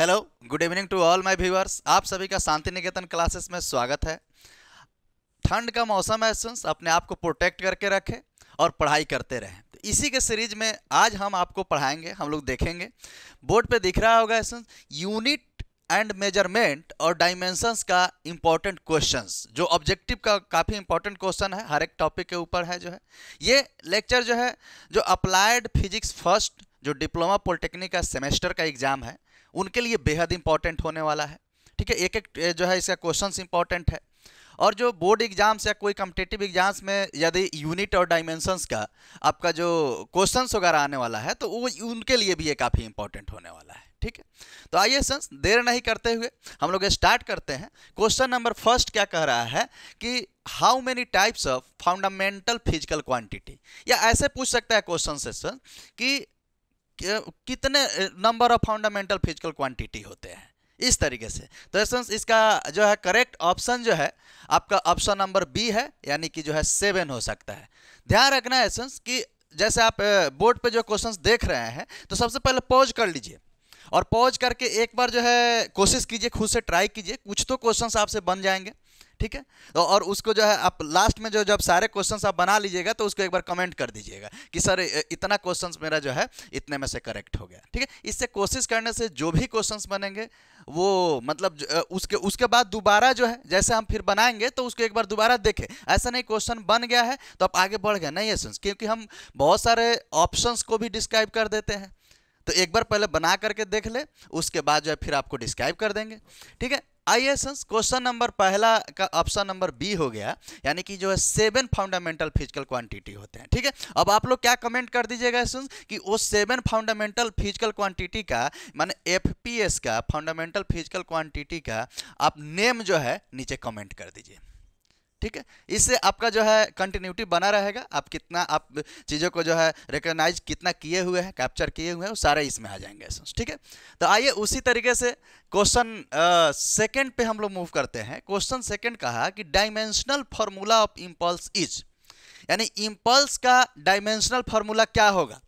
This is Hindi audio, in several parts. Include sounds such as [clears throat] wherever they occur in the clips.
Hello good evening to all my viewers आप सभी का शांति निकेतन क्लासेस में स्वागत है ठंड का मौसम है सुन्स अपने आप को प्रोटेक्ट करके रखें और पढ़ाई करते रहें तो इसी के सीरीज में आज हम आपको पढ़ाएंगे हम लोग देखेंगे बोर्ड पे दिख रहा होगा स्टूडेंट्स यूनिट एंड मेजरमेंट और डाइमेंशंस का इम्पॉर्टेंट क्वेश्चंस जो ऑब्जेक्टिव का काफ़ी इंपॉर्टेंट क्वेश्चन है हर एक टॉपिक के ऊपर है जो है ये लेक्चर जो है जो अप्लाइड फिजिक्स फर्स्ट जो डिप्लोमा पॉलिटेक्निक का सेमेस्टर का एग्जाम है उनके लिए बेहद इंपॉर्टेंट होने वाला है ठीक है एक एक जो है इसका क्वेश्चन इंपॉर्टेंट है और जो बोर्ड एग्जाम्स या कोई कम्पिटेटिव एग्जाम्स में यदि यूनिट और डायमेंशंस का आपका जो क्वेश्चंस वगैरह आने वाला है तो वो उनके लिए भी ये काफ़ी इंपॉर्टेंट होने वाला है ठीक है तो आइए सन्स देर नहीं करते हुए हम लोग स्टार्ट करते हैं क्वेश्चन नंबर फर्स्ट क्या कह रहा है कि how many types of fundamental physical quantity या ऐसे पूछ सकता है क्वेश्चन से सर कि कितने number of fundamental physical quantity होते हैं इस तरीके से तो इसका जो है करेक्ट ऑप्शन जो है आपका ऑप्शन नंबर बी है यानी कि जो है सेवन हो सकता है ध्यान रखना एसेंस कि जैसे आप बोर्ड पे जो क्वेश्चंस देख रहे हैं तो सबसे पहले पॉज कर लीजिए और पॉज करके एक बार जो है कोशिश कीजिए खुद से ट्राई कीजिए कुछ तो क्वेश्चंस आपसे बन जाएंगे ठीक है तो और उसको जो है आप लास्ट में जो जब सारे क्वेश्चंस आप बना लीजिएगा तो उसको एक बार कमेंट कर दीजिएगा कि सर इतना क्वेश्चंस मेरा जो है इतने में से करेक्ट हो गया ठीक है इससे कोशिश करने से जो भी क्वेश्चंस बनेंगे वो मतलब उसके उसके बाद दोबारा जो है जैसे हम फिर बनाएंगे तो उसको एक बार दोबारा देखें ऐसा नहीं क्वेश्चन बन गया है तो आप आगे बढ़ गए नहीं एसेंस क्योंकि हम बहुत सारे ऑप्शन को भी डिस्क्राइब कर देते हैं तो एक बार पहले बना करके देख ले उसके बाद जो है फिर आपको डिस्क्राइब कर देंगे ठीक है आइए क्वेश्चन नंबर पहला का ऑप्शन नंबर बी हो गया यानी कि जो है सेवन फाउंडामेंटल फिजिकल क्वांटिटी होते हैं ठीक है अब आप लोग क्या कमेंट कर दीजिएगा सन्स कि वो सेवन फाउंडामेंटल फिजिकल क्वांटिटी का मैंने एफ का फाउंडामेंटल फिजिकल क्वांटिटी का आप नेम जो है नीचे कमेंट कर दीजिए ठीक है इससे आपका जो है कंटिन्यूटी बना रहेगा आप कितना आप चीज़ों को जो है रिकोगनाइज कितना किए हुए हैं कैप्चर किए हुए हैं वो सारे इसमें आ जाएंगे ठीक है तो आइए उसी तरीके से क्वेश्चन सेकंड पे हम लोग मूव करते हैं क्वेश्चन सेकंड कहा कि dimensional formula of impulse is यानी इम्पल्स का डायमेंशनल फार्मूला क्या होगा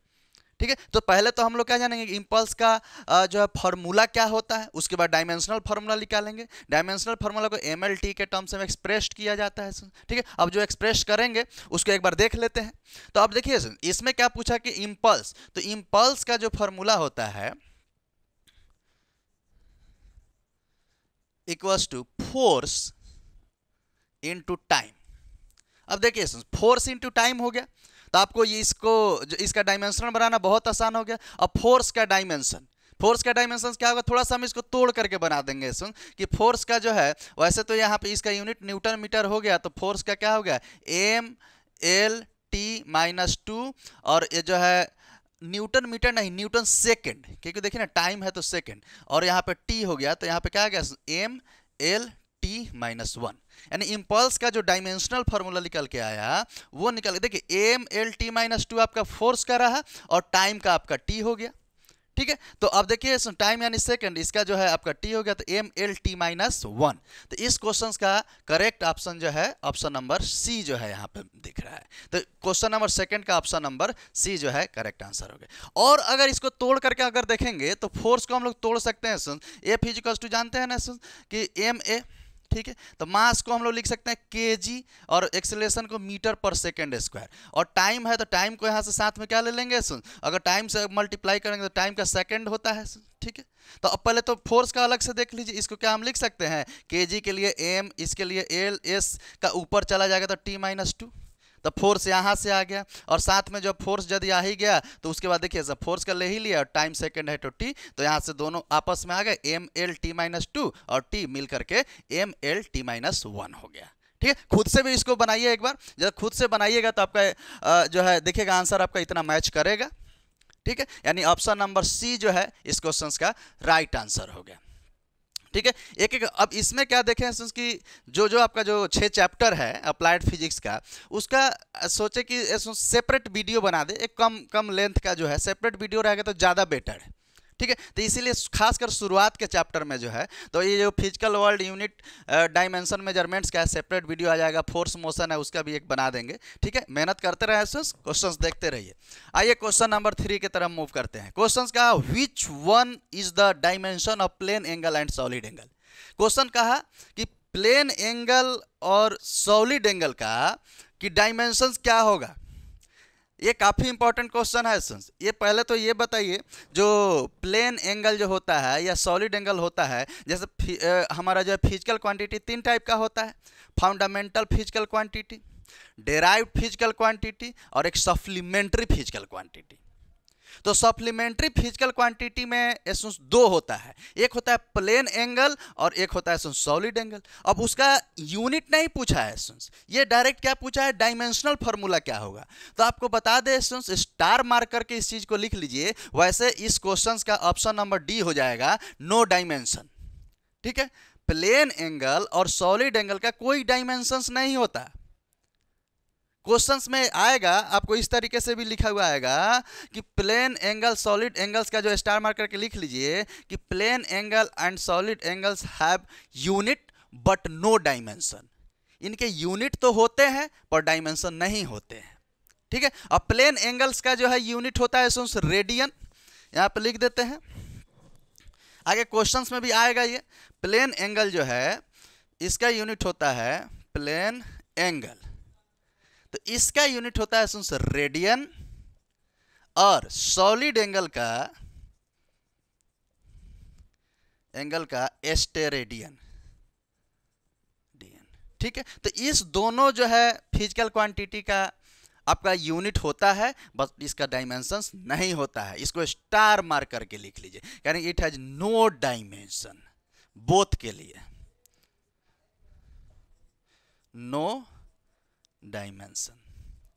ठीक है तो पहले तो हम लोग क्या जानेंगे इम्पल्स का जो है फॉर्मूला क्या होता है उसके बाद डायमेंशनल फॉर्मूला निकालेंगे डायमेंशनल फॉर्मूला को एम के टर्म्स में एक्सप्रेस किया जाता है ठीक है अब जो एक्सप्रेस करेंगे उसको एक बार देख लेते हैं तो अब देखिए इसमें क्या पूछा कि इम्पल्स तो इम्पल्स का जो फॉर्मूला होता है equals to force into time अब देखिए फोर्स इंटू टाइम हो गया तो आपको ये इसको इसका डायमेंशन बनाना बहुत आसान हो गया अब फोर्स का डायमेंशन फोर्स का डायमेंशन क्या होगा थोड़ा सा हम इसको तोड़ करके बना देंगे सुन कि फोर्स का जो है वैसे तो यहाँ पे इसका यूनिट न्यूटन मीटर हो गया तो फोर्स का क्या हो गया M L T minus two और ये जो है न्यूटन मीटर नहीं न्यूटन सेकेंड क्योंकि देखिए ना टाइम है तो सेकेंड और यहाँ पे टी हो गया तो यहाँ पे क्या हो गया M L T minus one यानी इम्पल्स का जो डायमेंशनल फॉर्मूला निकल के आया वो निकल देखिए M L T minus two आपका फोर्स का रहा और टाइम का आपका टी हो गया ठीक है तो अब देखिए टाइम यानी सेकंड इसका जो है आपका टी हो गया तो M L T minus one तो इस क्वेश्चन का करेक्ट ऑप्शन जो है ऑप्शन नंबर सी जो है यहाँ पे दिख रहा है तो क्वेश्चन नंबर सेकंड का ऑप्शन नंबर सी जो है करेक्ट आंसर हो गया और अगर इसको तोड़ करके अगर देखेंगे तो फोर्स को हम लोग तोड़ सकते हैं सुन ए फिजिकल्स टू जानते हैं ना कि एम ए ठीक है तो मास को हम लोग लिख सकते हैं के जी और एक्सेलेशन को मीटर पर सेकेंड स्क्वायर और टाइम है तो टाइम को यहाँ से साथ में क्या ले लेंगे अगर टाइम से मल्टीप्लाई करेंगे तो टाइम का सेकेंड होता है ठीक है तो अब पहले तो फोर्स का अलग से देख लीजिए इसको क्या हम लिख सकते हैं के जी के लिए एम इसके लिए एल एस का ऊपर चला जाएगा तो टी माइनस टू तो फोर्स यहाँ से आ गया और साथ में जब फोर्स यदि आ ही गया तो उसके बाद देखिए सब फोर्स का ले ही लिया और टाइम सेकेंड है तो टी तो यहाँ से दोनों आपस में आ गए M L T minus two और टी मिल करके M L T minus one हो गया ठीक है खुद से भी इसको बनाइए एक बार जब खुद से बनाइएगा तो आपका जो है देखिएगा आंसर आपका इतना मैच करेगा ठीक है यानी ऑप्शन नंबर सी जो है इस क्वेश्चन का राइट आंसर हो गया ठीक है एक एक अब इसमें क्या देखें कि जो जो आपका जो छः चैप्टर है अप्लाइड फिजिक्स का उसका सोचे कि सेपरेट वीडियो बना दे एक कम कम लेंथ का जो है सेपरेट वीडियो रहेगा तो ज़्यादा बेटर है ठीक है तो इसीलिए खासकर शुरुआत के चैप्टर में जो है तो ये जो physical world unit dimension measurements का सेपरेट वीडियो आ जाएगा फोर्स मोशन है उसका भी एक बना देंगे ठीक है मेहनत करते रहे क्वेश्चन देखते रहिए आइए क्वेश्चन नंबर थ्री की तरफ मूव करते हैं क्वेश्चन कहा which one is the dimension of plane angle and solid angle question कहा कि प्लेन एंगल और सॉलिड एंगल का कि डायमेंशंस क्या होगा ये काफ़ी इंपॉर्टेंट क्वेश्चन है ये पहले तो ये बताइए जो प्लेन एंगल जो होता है या सॉलिड एंगल होता है जैसे हमारा जो है फिजिकल क्वांटिटी तीन टाइप का होता है fundamental physical quantity derive physical quantity और एक सप्लीमेंट्री फिजिकल क्वांटिटी तो सप्लीमेंट्री फिजिकल क्वांटिटी में एसेंस दो होता है एक होता है प्लेन एंगल और एक होता है एसेंस सॉलिड एंगल अब उसका यूनिट नहीं पूछा है एसेंस ये डायरेक्ट क्या पूछा है डायमेंशनल फॉर्मूला क्या होगा तो आपको बता दें एसेंस स्टार मार्क करके इस चीज़ को लिख लीजिए वैसे इस क्वेश्चन का ऑप्शन नंबर डी हो जाएगा नो डायमेंशन ठीक है प्लेन एंगल और सॉलिड एंगल का कोई डायमेंशंस नहीं होता क्वेश्चंस में आएगा आपको इस तरीके से भी लिखा हुआ आएगा कि प्लेन एंगल सॉलिड एंगल्स का जो स्टार मार्क करके लिख लीजिए कि plane angle and solid angles have unit but no dimension इनके यूनिट तो होते हैं पर डायमेंशन नहीं होते हैं ठीक है और प्लेन एंगल्स का जो है यूनिट होता है सुन रेडियन यहाँ पर लिख देते हैं आगे क्वेश्चंस में भी आएगा ये प्लेन एंगल जो है इसका यूनिट होता है प्लेन एंगल तो इसका यूनिट होता है सुन रेडियन और सॉलिड एंगल का एंगल का एस्टेरेडियन डीएन ठीक है तो इस दोनों जो है फिजिकल क्वांटिटी का आपका यूनिट होता है बस इसका डायमेंशंस नहीं होता है इसको स्टार मार करके लिख लीजिए यानी it has no dimension both के लिए नो डायमेंशन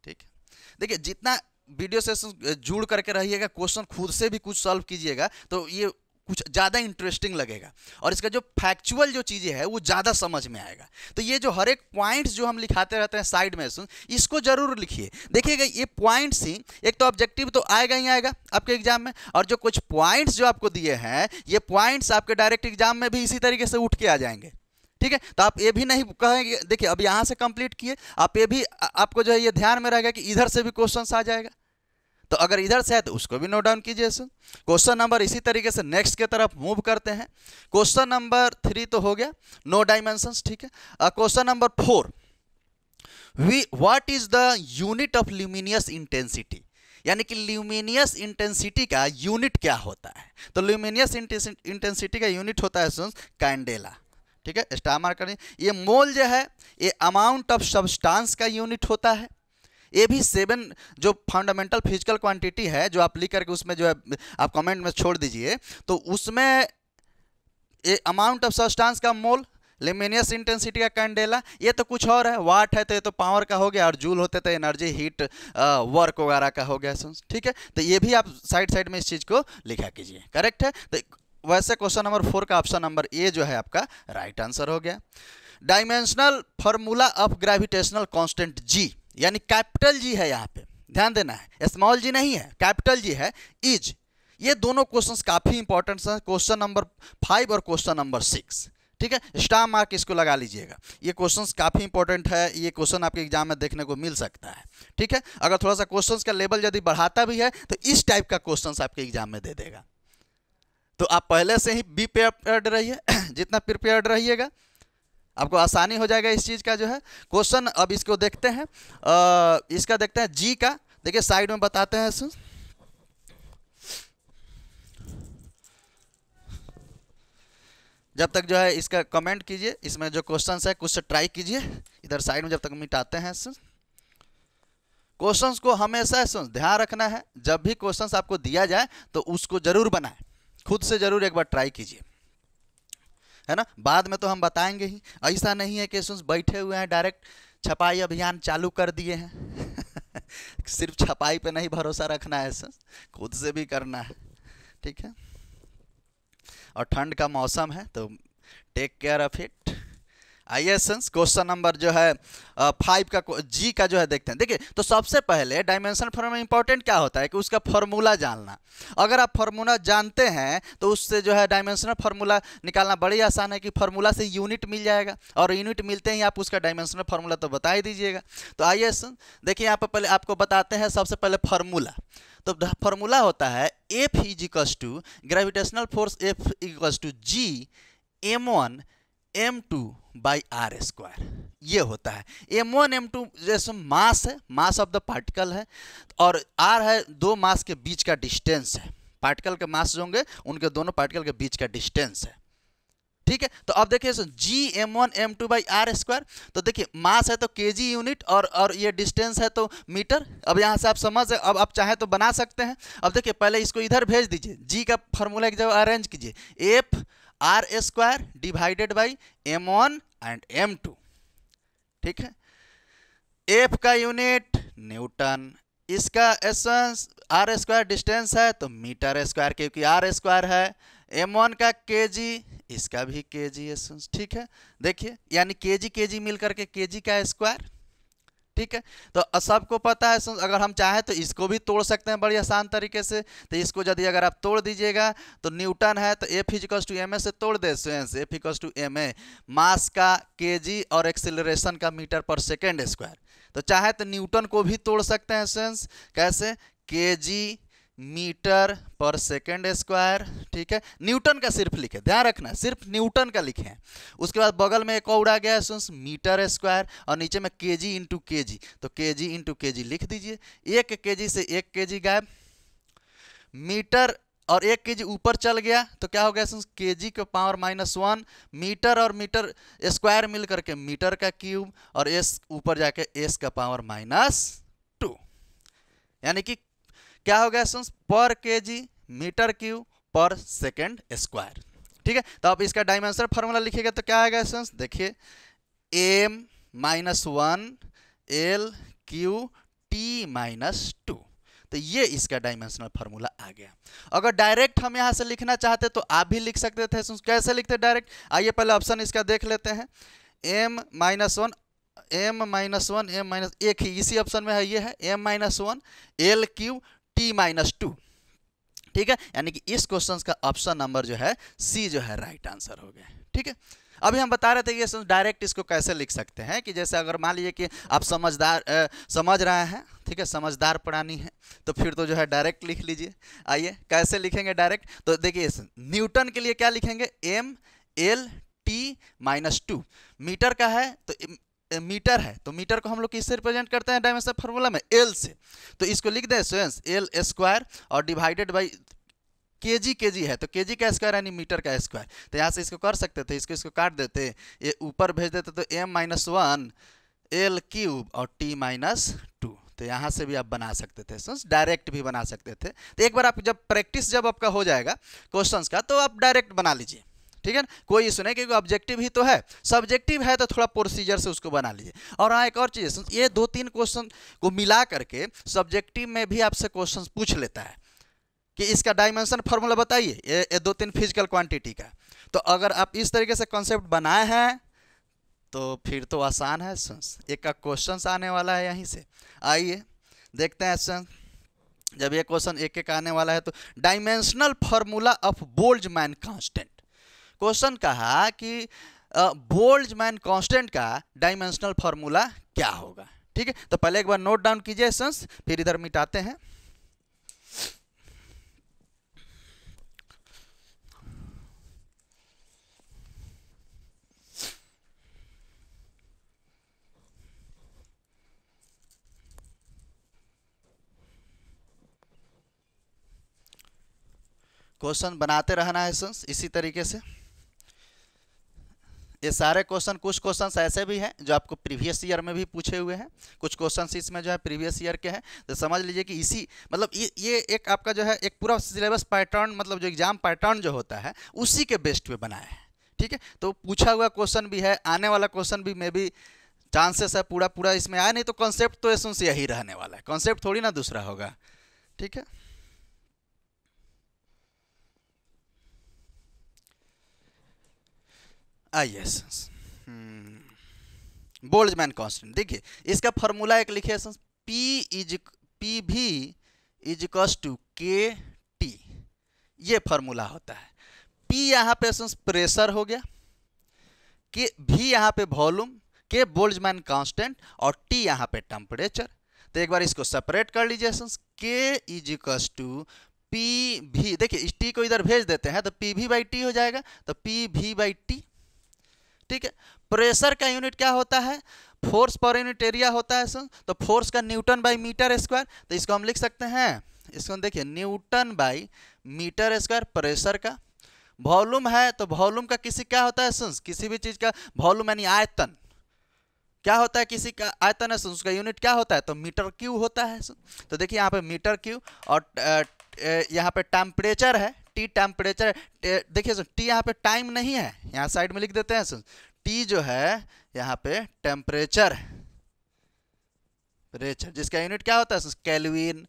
ठीक है देखिए जितना वीडियो सेशन जुड़ करके रहिएगा क्वेश्चन खुद से भी कुछ सॉल्व कीजिएगा तो ये कुछ ज़्यादा इंटरेस्टिंग लगेगा और इसका जो फैक्चुअल जो चीज़ें हैं वो ज़्यादा समझ में आएगा तो ये जो हर एक पॉइंट्स जो हम लिखाते रहते हैं साइड में सुन इसको जरूर लिखिए देखिएगा ये पॉइंट्स ही एक तो ऑब्जेक्टिव तो आएगा ही आएगा आपके एग्जाम में और जो कुछ पॉइंट्स जो आपको दिए हैं ये पॉइंट्स आपके डायरेक्ट एग्जाम में भी इसी तरीके से उठ के आ जाएंगे ठीक है तो आप ये भी नहीं कहेंगे देखिए अब यहाँ से कंप्लीट किए आप ये भी आपको जो है ये ध्यान में रहेगा कि इधर से भी क्वेश्चन आ जाएगा तो अगर इधर से है तो उसको भी नोट डाउन कीजिए सर क्वेश्चन नंबर इसी तरीके से नेक्स्ट के तरफ मूव करते हैं क्वेश्चन नंबर थ्री तो हो गया नो डायमेंशंस ठीक है क्वेश्चन नंबर फोर वी what is the unit of luminous intensity यानी कि ल्यूमिनियस इंटेंसिटी का यूनिट क्या होता है तो ल्यूमिनियस इंटेंसिटी का यूनिट होता है सुन कैंडेला ठीक है स्टार मार्क करें ये मोल जो है ये अमाउंट ऑफ सब्सटांस का यूनिट होता है ये भी सेवन जो फंडामेंटल फिजिकल क्वांटिटी है जो आप लिख करके उसमें जो है आप कमेंट में छोड़ दीजिए तो उसमें ये अमाउंट ऑफ सब्सटांस का मोल लेमिनियस इंटेंसिटी का कैंडेला ये तो कुछ और है वाट है तो ये तो पावर का हो गया और जूल होते तो एनर्जी हीट वर्क वगैरह का हो गया ठीक है तो ये भी आप साइड साइड में इस चीज़ को लिखा कीजिए करेक्ट है तो वैसे क्वेश्चन नंबर फोर का ऑप्शन नंबर ए जो है आपका राइट आंसर हो गया dimensional formula of gravitational constant G यानी कैपिटल जी है यहाँ पे ध्यान देना है स्मॉल जी नहीं है कैपिटल जी है इज ये दोनों क्वेश्चंस काफ़ी इंपॉर्टेंट हैं क्वेश्चन नंबर फाइव और क्वेश्चन नंबर सिक्स ठीक है स्टार मार्क इसको लगा लीजिएगा ये क्वेश्चंस काफ़ी इंपॉर्टेंट है ये क्वेश्चन आपके एग्जाम में देखने को मिल सकता है ठीक है अगर थोड़ा सा क्वेश्चंस का लेवल यदि बढ़ाता भी है तो इस टाइप का क्वेश्चंस आपके एग्जाम में दे देगा तो आप पहले से ही बी प्रिपेयर्ड रहिए [clears throat] जितना प्रिपेयर्ड रहिएगा आपको आसानी हो जाएगा इस चीज़ का जो है क्वेश्चन अब इसको देखते हैं आ, इसका देखते हैं जी का देखिए साइड में बताते हैं सुन जब तक जो है इसका कमेंट कीजिए इसमें जो क्वेश्चन है कुछ ट्राई कीजिए इधर साइड में जब तक मिटाते हैं क्वेश्चंस को हमेशा ध्यान रखना है जब भी क्वेश्चंस आपको दिया जाए तो उसको जरूर बनाए खुद से ज़रूर एक बार ट्राई कीजिए है ना बाद में तो हम बताएंगे ही ऐसा नहीं है कि सुन बैठे हुए हैं डायरेक्ट छपाई अभियान चालू कर दिए हैं [laughs] सिर्फ छपाई पे नहीं भरोसा रखना है सर खुद से भी करना है ठीक है और ठंड का मौसम है तो take care of it I sense question number जो है फाइव का जी का जो है देखते हैं देखिए तो सबसे पहले डायमेंशन फॉर्म में इंपॉर्टेंट क्या होता है कि उसका फॉर्मूला जानना अगर आप फॉर्मूला जानते हैं तो उससे जो है डायमेंशनल फॉर्मूला निकालना बड़ी आसान है कि फार्मूला से यूनिट मिल जाएगा और यूनिट मिलते ही आप उसका डायमेंशनल फार्मूला तो बता ही दीजिएगा तो आई सेंस देखिए यहाँ पर पहले आपको बताते हैं सबसे पहले फार्मूला तो फॉर्मूला होता है F equals to gravitational force F equals to G M one M two by R square ये होता है एम वन एम टू जैसे मास है मास ऑफ द पार्टिकल है और आर है दो मास के बीच का डिस्टेंस है पार्टिकल के मास जो होंगे उनके दोनों पार्टिकल के बीच का डिस्टेंस है ठीक है तो अब देखिए G M one M two by R square तो देखिए मास है तो के जी यूनिट और और ये डिस्टेंस है तो मीटर अब यहाँ से आप समझ अब आप चाहे तो बना सकते हैं अब देखिए पहले इसको इधर भेज दीजिए जी का फॉर्मूला एक जगह अरेंज कीजिए F R square divided by M one and M two ठीक है एफ का यूनिट न्यूटन इसका एसेंस आर स्क्वायर डिस्टेंस है तो मीटर स्क्वायर क्योंकि आर स्क्वायर है एम वन का के जी इसका भी के जी एसेंस ठीक है देखिए यानी के जी के जी मिल करके के जी का स्क्वायर ठीक है तो सबको पता है अगर हम चाहें तो इसको भी तोड़ सकते हैं बड़ी आसान तरीके से तो इसको यदि अगर आप तोड़ दीजिएगा तो न्यूटन है तो F equals to M A से तोड़ दे स्वयं F equals to M A mass का के जी और एक्सिलेशन का मीटर पर सेकेंड स्क्वायर तो चाहे तो न्यूटन को भी तोड़ सकते हैं स्वयं कैसे K G metre per second square ठीक है न्यूटन का सिर्फ लिखे ध्यान रखना सिर्फ न्यूटन का लिखे हैं उसके बाद बगल में एक उड़ा गया है सुन्स मीटर स्क्वायर और नीचे में के जी इंटू के जी तो के जी इंटू के जी लिख दीजिए एक के जी से एक के जी गायब मीटर और एक के जी ऊपर चल गया तो क्या हो गया सुन के जी का पावर माइनस वन मीटर और मीटर स्क्वायर मिल करके मीटर का क्यूब और एस ऊपर जाके एस का पावर माइनस टू यानी कि क्या हो गया पर K G metre cube per second square ठीक है तो आप इसका डायमेंशन फॉर्मूला लिखिएगा तो क्या आएगा सुन देखिए M minus one L cube T minus two तो ये इसका डायमेंशनल फॉर्मूला आ गया अगर डायरेक्ट हम यहाँ से लिखना चाहते तो आप भी लिख सकते थे कैसे लिखते डायरेक्ट आइए पहले ऑप्शन इसका देख लेते हैं M minus one M minus one M minus एक ही इसी ऑप्शन में है ये है M minus one L cube T minus two ठीक है यानी कि इस क्वेश्चन का ऑप्शन नंबर जो है सी जो है राइट आंसर हो गया ठीक है अभी हम बता रहे थे ये डायरेक्ट इसको कैसे लिख सकते हैं कि जैसे अगर मान लीजिए कि आप समझदार समझ रहे हैं ठीक है समझदार प्राणी है तो फिर तो जो है डायरेक्ट लिख लीजिए आइए कैसे लिखेंगे डायरेक्ट तो देखिए न्यूटन के लिए क्या लिखेंगे M L T minus two metre का है तो मीटर है तो मीटर को हम लोग किससे रिप्रेजेंट करते हैं डायमेंशन फार्मूला में एल से तो इसको लिख दें स्वयंस एल स्क्वायर और डिवाइडेड बाई के जी के जी है तो के जी का स्क्वायर यानी मीटर का स्क्वायर तो यहाँ से इसको कर सकते थे इसको इसको काट देते ये ऊपर भेज देते तो M minus one L cube और टी माइनस टू तो यहाँ से भी आप बना सकते थे सोच डायरेक्ट भी बना सकते थे तो एक बार आप जब प्रैक्टिस जब आपका हो जाएगा क्वेश्चंस का तो आप डायरेक्ट बना लीजिए ठीक है ना कोई इशू नहीं क्योंकि ऑब्जेक्टिव ही तो है सब्जेक्टिव है तो थोड़ा प्रोसीजर से उसको बना लीजिए और हाँ एक और चीज़ ये दो तीन क्वेश्चन को मिला करके सब्जेक्टिव में भी आपसे क्वेश्चन पूछ लेता है कि इसका डायमेंशन फार्मूला बताइए ये, ये दो तीन फिजिकल क्वांटिटी का तो अगर आप इस तरीके से कॉन्सेप्ट बनाए हैं तो फिर तो आसान है एक का क्वेश्चन आने वाला है यहीं से आइए देखते हैं सन्स जब ये क्वेश्चन एक एक आने वाला है तो dimensional formula of Boltzmann constant question कहा कि बोल्डमैन कांस्टेंट का डायमेंशनल फॉर्मूला क्या होगा ठीक है तो पहले एक बार नोट डाउन कीजिए सेंस फिर इधर मिटाते हैं क्वेश्चन बनाते रहना है सेंस इसी तरीके से ये सारे क्वेश्चन कुछ क्वेश्चन ऐसे भी हैं जो आपको प्रीवियस ईयर में भी पूछे हुए हैं कुछ क्वेश्चन इसमें जो है प्रीवियस ईयर के हैं तो समझ लीजिए कि इसी मतलब ये एक आपका जो है एक पूरा सिलेबस पैटर्न मतलब जो एग्जाम पैटर्न जो होता है उसी के बेस्ट पे बनाए हैं ठीक है तो पूछा हुआ क्वेश्चन भी है आने वाला क्वेश्चन भी मे भी चांसेस है पूरा पूरा इसमें आया नहीं तो कॉन्सेप्ट तो एसुन यही रहने वाला है कॉन्सेप्ट थोड़ी ना दूसरा होगा ठीक है आई एस बोल्जमैन कांस्टेंट देखिए इसका फॉर्मूला एक लिखिए P is P V is कॉस टू के टी ये फॉर्मूला होता है पी यहाँ पे प्रेशर हो गया के भी यहाँ पे वॉल्यूम के बोल्जमैन कांस्टेंट और टी यहाँ पे टेम्परेचर तो एक बार इसको सेपरेट कर लीजिए के इज इक्वस टू पी भी देखिए इस टी को इधर भेज देते हैं तो पी भी बाई टी हो जाएगा तो पी भी बाई टी ठीक है प्रेशर का यूनिट क्या होता है फोर्स पर यूनिट एरिया होता है सर तो फोर्स का न्यूटन बाई मीटर स्क्वायर तो इसको हम लिख सकते हैं इसको देखिए Newton by metre square pressure का वॉल्यूम है तो वॉल्यूम का किसी क्या होता है सुन किसी भी चीज़ का वॉल्यूम यानी आयतन क्या होता है किसी का आयतन है सुन उसका यूनिट क्या होता है तो मीटर क्यू होता है सुन तो देखिए यहाँ पे मीटर क्यू और यहाँ पे टेम्परेचर है टी टेम्परेचर देखिए सर टी यहाँ पे टाइम नहीं है यहाँ साइड में लिख देते हैं सर टी जो है यहाँ पे टेम्परेचर रेचर जिसका यूनिट क्या होता है सर कैलविन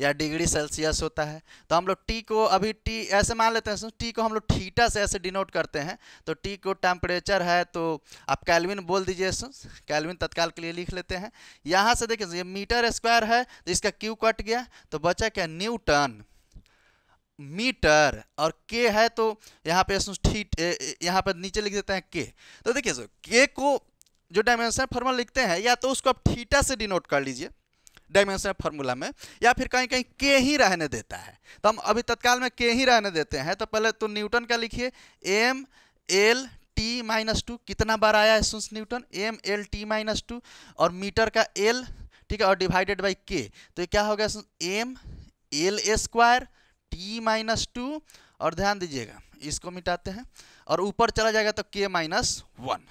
या डिग्री सेल्सियस होता है तो हम लोग टी को अभी टी ऐसे मान लेते हैं सर टी को हम लोग थीटा से ऐसे डिनोट करते हैं तो टी को टेम्परेचर है तो आप कैलविन बोल दीजिए सर कैलविन तत्काल के लिए लिख लेते हैं यहाँ से देखिए ये मीटर स्क्वायर है तो इसका क्यू कट गया तो बचा क्या न्यूटन मीटर और के है तो यहाँ पे ठीक यहाँ पर नीचे लिख देते हैं के तो देखिए सर के को जो डायमेंशन फॉर्मूला लिखते हैं या तो उसको आप थीटा से डिनोट कर लीजिए डायमेंशन फॉर्मूला में या फिर कहीं कहीं के ही रहने देता है तो हम अभी तत्काल में के ही रहने देते हैं तो पहले तो न्यूटन का लिखिए M L T minus two कितना बार आया है Newton M L T minus two और मीटर का एल ठीक है और डिवाइडेड बाई के तो क्या हो गया M L A square T minus two और ध्यान दीजिएगा इसको मिटाते हैं और ऊपर चला जाएगा तो के माइनस वन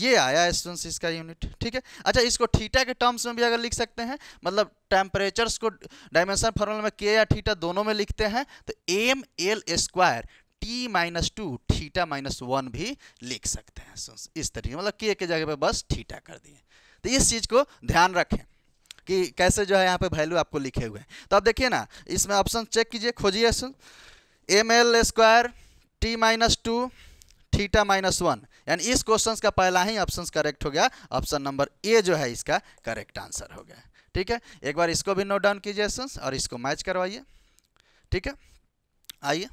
ये आया स्टूडेंट्स इसका यूनिट ठीक है अच्छा इसको थीटा के टर्म्स में भी अगर लिख सकते हैं मतलब टेम्परेचर्स को डायमेंशन फॉर्मूला में के या थीटा दोनों में लिखते हैं तो M L square T minus two theta minus one भी लिख सकते हैं इस तरीके मतलब के के जगह पे बस थीटा कर दिए तो इस चीज़ को ध्यान रखें कि कैसे जो है यहाँ पे वैल्यू आपको लिखे हुए हैं तो आप देखिए ना इसमें ऑप्शन चेक कीजिए खोजिए option M L square T minus two theta minus one यानी इस क्वेश्चन का पहला ही ऑप्शन करेक्ट हो गया ऑप्शन नंबर ए जो है इसका करेक्ट आंसर हो गया ठीक है एक बार इसको भी नोट डाउन कीजिए ऑप्शन और इसको मैच करवाइए ठीक है आइए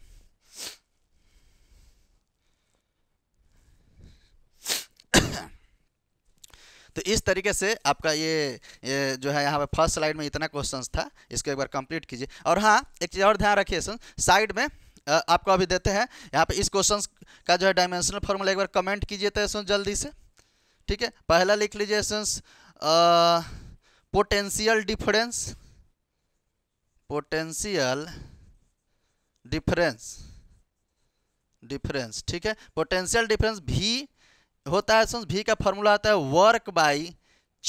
तो इस तरीके से आपका ये, ये जो है यहाँ पे फर्स्ट स्लाइड में इतना क्वेश्चन था इसको एक बार कंप्लीट कीजिए और हाँ एक चीज़ और ध्यान रखिए सर साइड में आपको अभी देते हैं यहाँ पे इस क्वेश्चन का जो है डायमेंशनल फॉर्मूला एक बार कमेंट कीजिए तो सुन जल्दी से ठीक है पहला लिख लीजिए सेंस potential difference potential difference difference ठीक है पोटेंशियल डिफरेंस भी होता है एसेंस भी का फॉर्मूला आता है वर्क बाई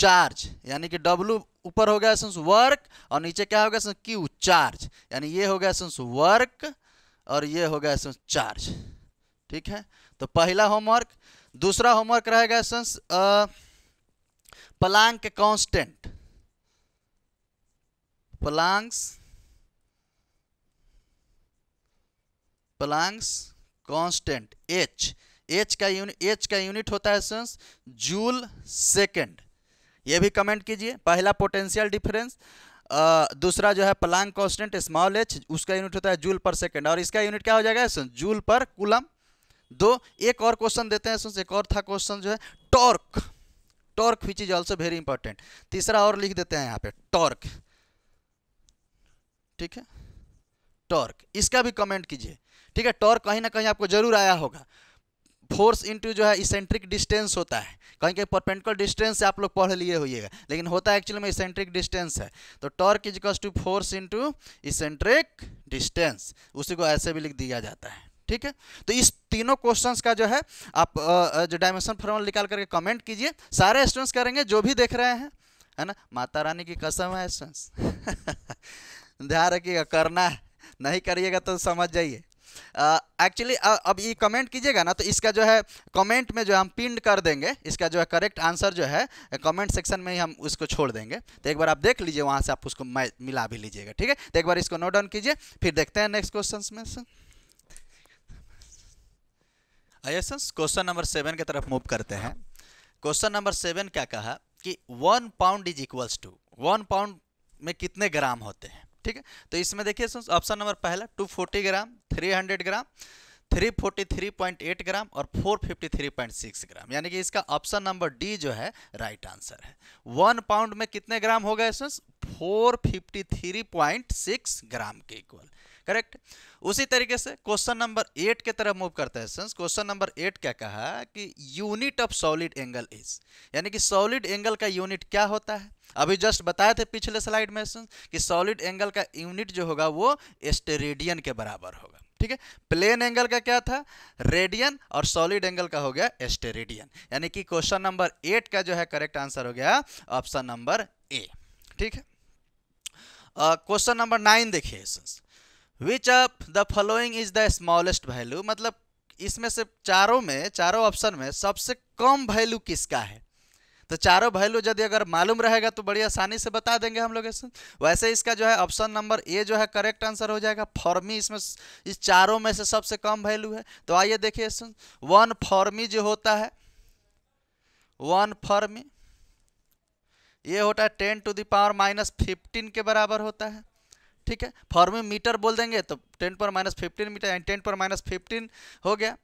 चार्ज यानी कि डब्लू ऊपर हो गया एसेंस वर्क और नीचे क्या होगा एसेंस क्यू चार्ज यानी ये हो गया एसेंस वर्क और ये हो गया एसेंस चार्ज ठीक है तो पहला होमवर्क दूसरा होमवर्क रहेगा एसेंस Planck constant Planck's Planck's constant H H का यूनिट एच का यूनिट होता है सेंस जूल सेकंड ये भी कमेंट कीजिए पहला पोटेंशियल डिफरेंस दूसरा जो है प्लांग कॉन्स्टेंट स्मॉल एच उसका यूनिट होता है जूल पर सेकंड और इसका यूनिट क्या हो जाएगा सेंस जूल पर कुलम दो एक और क्वेश्चन देते हैं सेंस एक और था क्वेश्चन जो है torque torque which is also very important तीसरा और लिख देते हैं यहाँ पे टॉर्क ठीक है टॉर्क इसका भी कमेंट कीजिए ठीक है टॉर्क कहीं ना कहीं आपको जरूर आया होगा फोर्स इंटू जो है इसेंट्रिक डिस्टेंस होता है कहीं कहीं परपेंडिकुलर डिस्टेंस से आप लोग पढ़ लिए होइएगा लेकिन होता है एक्चुअली में इसेंट्रिक डिस्टेंस है तो टॉर्क इजकस to force into eccentric distance उसी को ऐसे भी लिख दिया जाता है ठीक है तो इस तीनों क्वेश्चंस का जो है आप जो डायमेंशन फॉर्मल निकाल करके कमेंट कीजिए सारे स्टूडेंट्स करेंगे जो भी देख रहे हैं है ना माता रानी की कसम है स्टूडेंट्स [laughs] ध्यान रखिएगा करना है नहीं करिएगा तो समझ जाइए एक्चुअली uh, अब ये कमेंट कीजिएगा ना तो इसका जो है कमेंट में जो हम पिंड कर देंगे इसका जो है करेक्ट आंसर जो है कमेंट सेक्शन में ही हम उसको छोड़ देंगे तो एक बार आप देख लीजिए वहाँ से आप उसको मिला भी लीजिएगा ठीक है तो एक बार इसको नोट डाउन कीजिए फिर देखते हैं नेक्स्ट क्वेश्चन में से आइए क्वेश्चन नंबर सेवन की तरफ मूव करते हैं क्वेश्चन नंबर सेवन क्या कहा कि one pound is equals to one pound में कितने ग्राम होते हैं ठीक है तो इसमें देखिए ऑप्शन नंबर पहला 240 ग्राम 300 ग्राम 343.8 ग्राम और 453.6 ग्राम यानी कि इसका ऑप्शन नंबर डी जो है राइट आंसर है वन पाउंड में कितने ग्राम होगा इसमें 453.6 ग्राम के इक्वल करेक्ट उसी तरीके से क्वेश्चन नंबर एट के तरफ मूव करते हैं सेंस क्वेश्चन नंबर एट क्या कहा कि unit of solid angle is यानी कि सॉलिड एंगल का यूनिट क्या होता है अभी जस्ट बताए थे पिछले स्लाइड में सेंस कि सॉलिड एंगल का यूनिट जो होगा वो एस्टेरेडियन के बराबर होगा ठीक है प्लेन एंगल का क्या था रेडियन और सॉलिड एंगल का हो गया एस्टेरेडियन यानी कि क्वेश्चन नंबर एट का जो है करेक्ट आंसर हो गया ऑप्शन नंबर ए ठीक है क्वेश्चन नंबर नाइन देखिए which of the following is the smallest value मतलब इसमें से चारों में चारों ऑप्शन में सबसे कम वैल्यू किसका है तो चारों वैल्यू यदि अगर मालूम रहेगा तो बड़ी आसानी से बता देंगे हम लोग ऐसे वैसे इसका जो है ऑप्शन नंबर ए जो है करेक्ट आंसर हो जाएगा फॉर्मी इसमें इस चारों में से सबसे कम वैल्यू है तो आइए देखिए वन फॉर्मी जो होता है वन फॉर्मी ये होता है ten to the power minus fifteen के बराबर होता है ठीक है फॉर्मी मीटर बोल देंगे तो ten power minus fifteen metre and ten power minus fifteen हो गया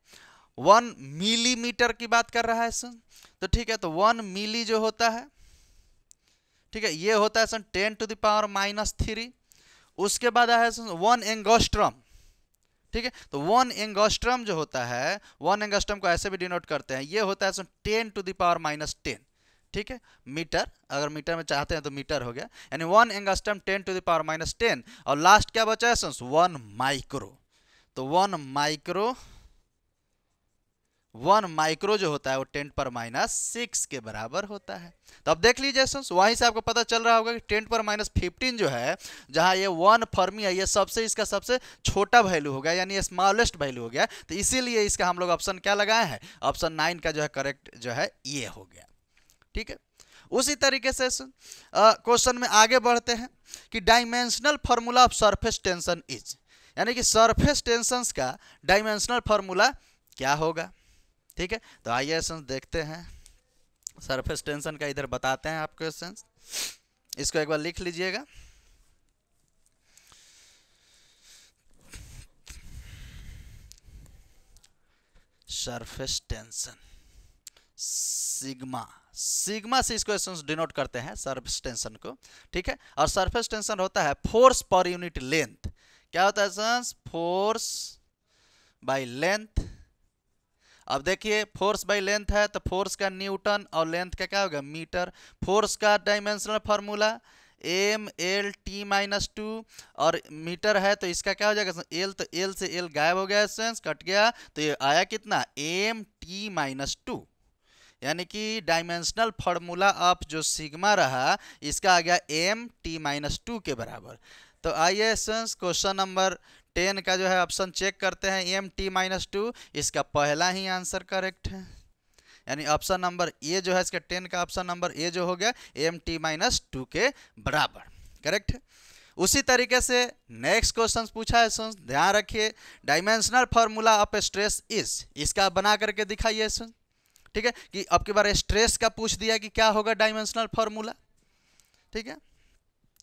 वन मिलीमीटर की बात कर रहा है सुन तो ठीक है तो वन मिली जो होता है ठीक है ये होता है सुन ten to the power minus three उसके बाद आया सुन वन एंगोस्ट्रम ठीक है तो वन एंगोस्ट्रम जो होता है वन एंगोस्ट्रम को ऐसे भी डिनोट करते हैं ये होता है सुन ten to the power minus ten ठीक है मीटर अगर मीटर में चाहते हैं तो मीटर हो गया यानी one angstrom ten to the power minus ten और लास्ट क्या बचा है सन्स वन माइक्रो तो वन माइक्रो वन माइक्रो जो होता है वो टेंट पर माइनस सिक्स के बराबर होता है तो अब देख लीजिए सुन वहीं से आपको पता चल रहा होगा कि टेंट पर माइनस फिफ्टीन जो है जहां ये वन फर्मी है ये सबसे इसका सबसे छोटा वैल्यू हो गया यानी स्मॉलेस्ट वैल्यू हो गया तो इसीलिए इसका हम लोग ऑप्शन क्या लगाए हैं ऑप्शन नाइन का जो है करेक्ट जो है ये हो गया ठीक है उसी तरीके से क्वेश्चन में आगे बढ़ते हैं कि dimensional formula of surface tension is यानी कि सरफेस टेंशन का डायमेंशनल फॉर्मूला क्या होगा ठीक है तो आइए देखते हैं सरफेस टेंशन का इधर बताते हैं आप क्वेश्चन इसको एक बार लिख लीजिएगा सरफेस टेंशन सिग्मा सिग्मा से इसको क्वेश्चन डिनोट करते हैं सर्फेस टेंशन को ठीक है और सर्फेस टेंशन होता है फोर्स पर यूनिट लेंथ क्या होता है फोर्स बाई लेंथ अब देखिए फोर्स बाई लेंथ है तो फोर्स का न्यूटन और लेंथ का क्या होगा मीटर फोर्स का dimensional formula M L T minus two और मीटर है तो इसका क्या हो जाएगा एल तो एल से एल गायब हो गया सेंस कट गया तो ये आया कितना एम टी माइनस टू यानी कि डायमेंशनल फार्मूला ऑफ जो सिग्मा रहा इसका आ गया एम टी माइनस टू के बराबर तो आइए क्वेश्चन नंबर टेन का जो है ऑप्शन चेक करते हैं एम टी माइनस टू इसका पहला ही आंसर करेक्ट है यानी ऑप्शन नंबर ए जो है इसका टेन का ऑप्शन नंबर ए जो हो गया एम टी माइनस टू के बराबर करेक्ट उसी तरीके से नेक्स्ट क्वेश्चन पूछा है सुन ध्यान रखिए dimensional formula of stress is इसका बना करके दिखाइए सुन ठीक है कि आपके बारे स्ट्रेस का पूछ दिया कि क्या होगा डायमेंशनल फॉर्मूला ठीक है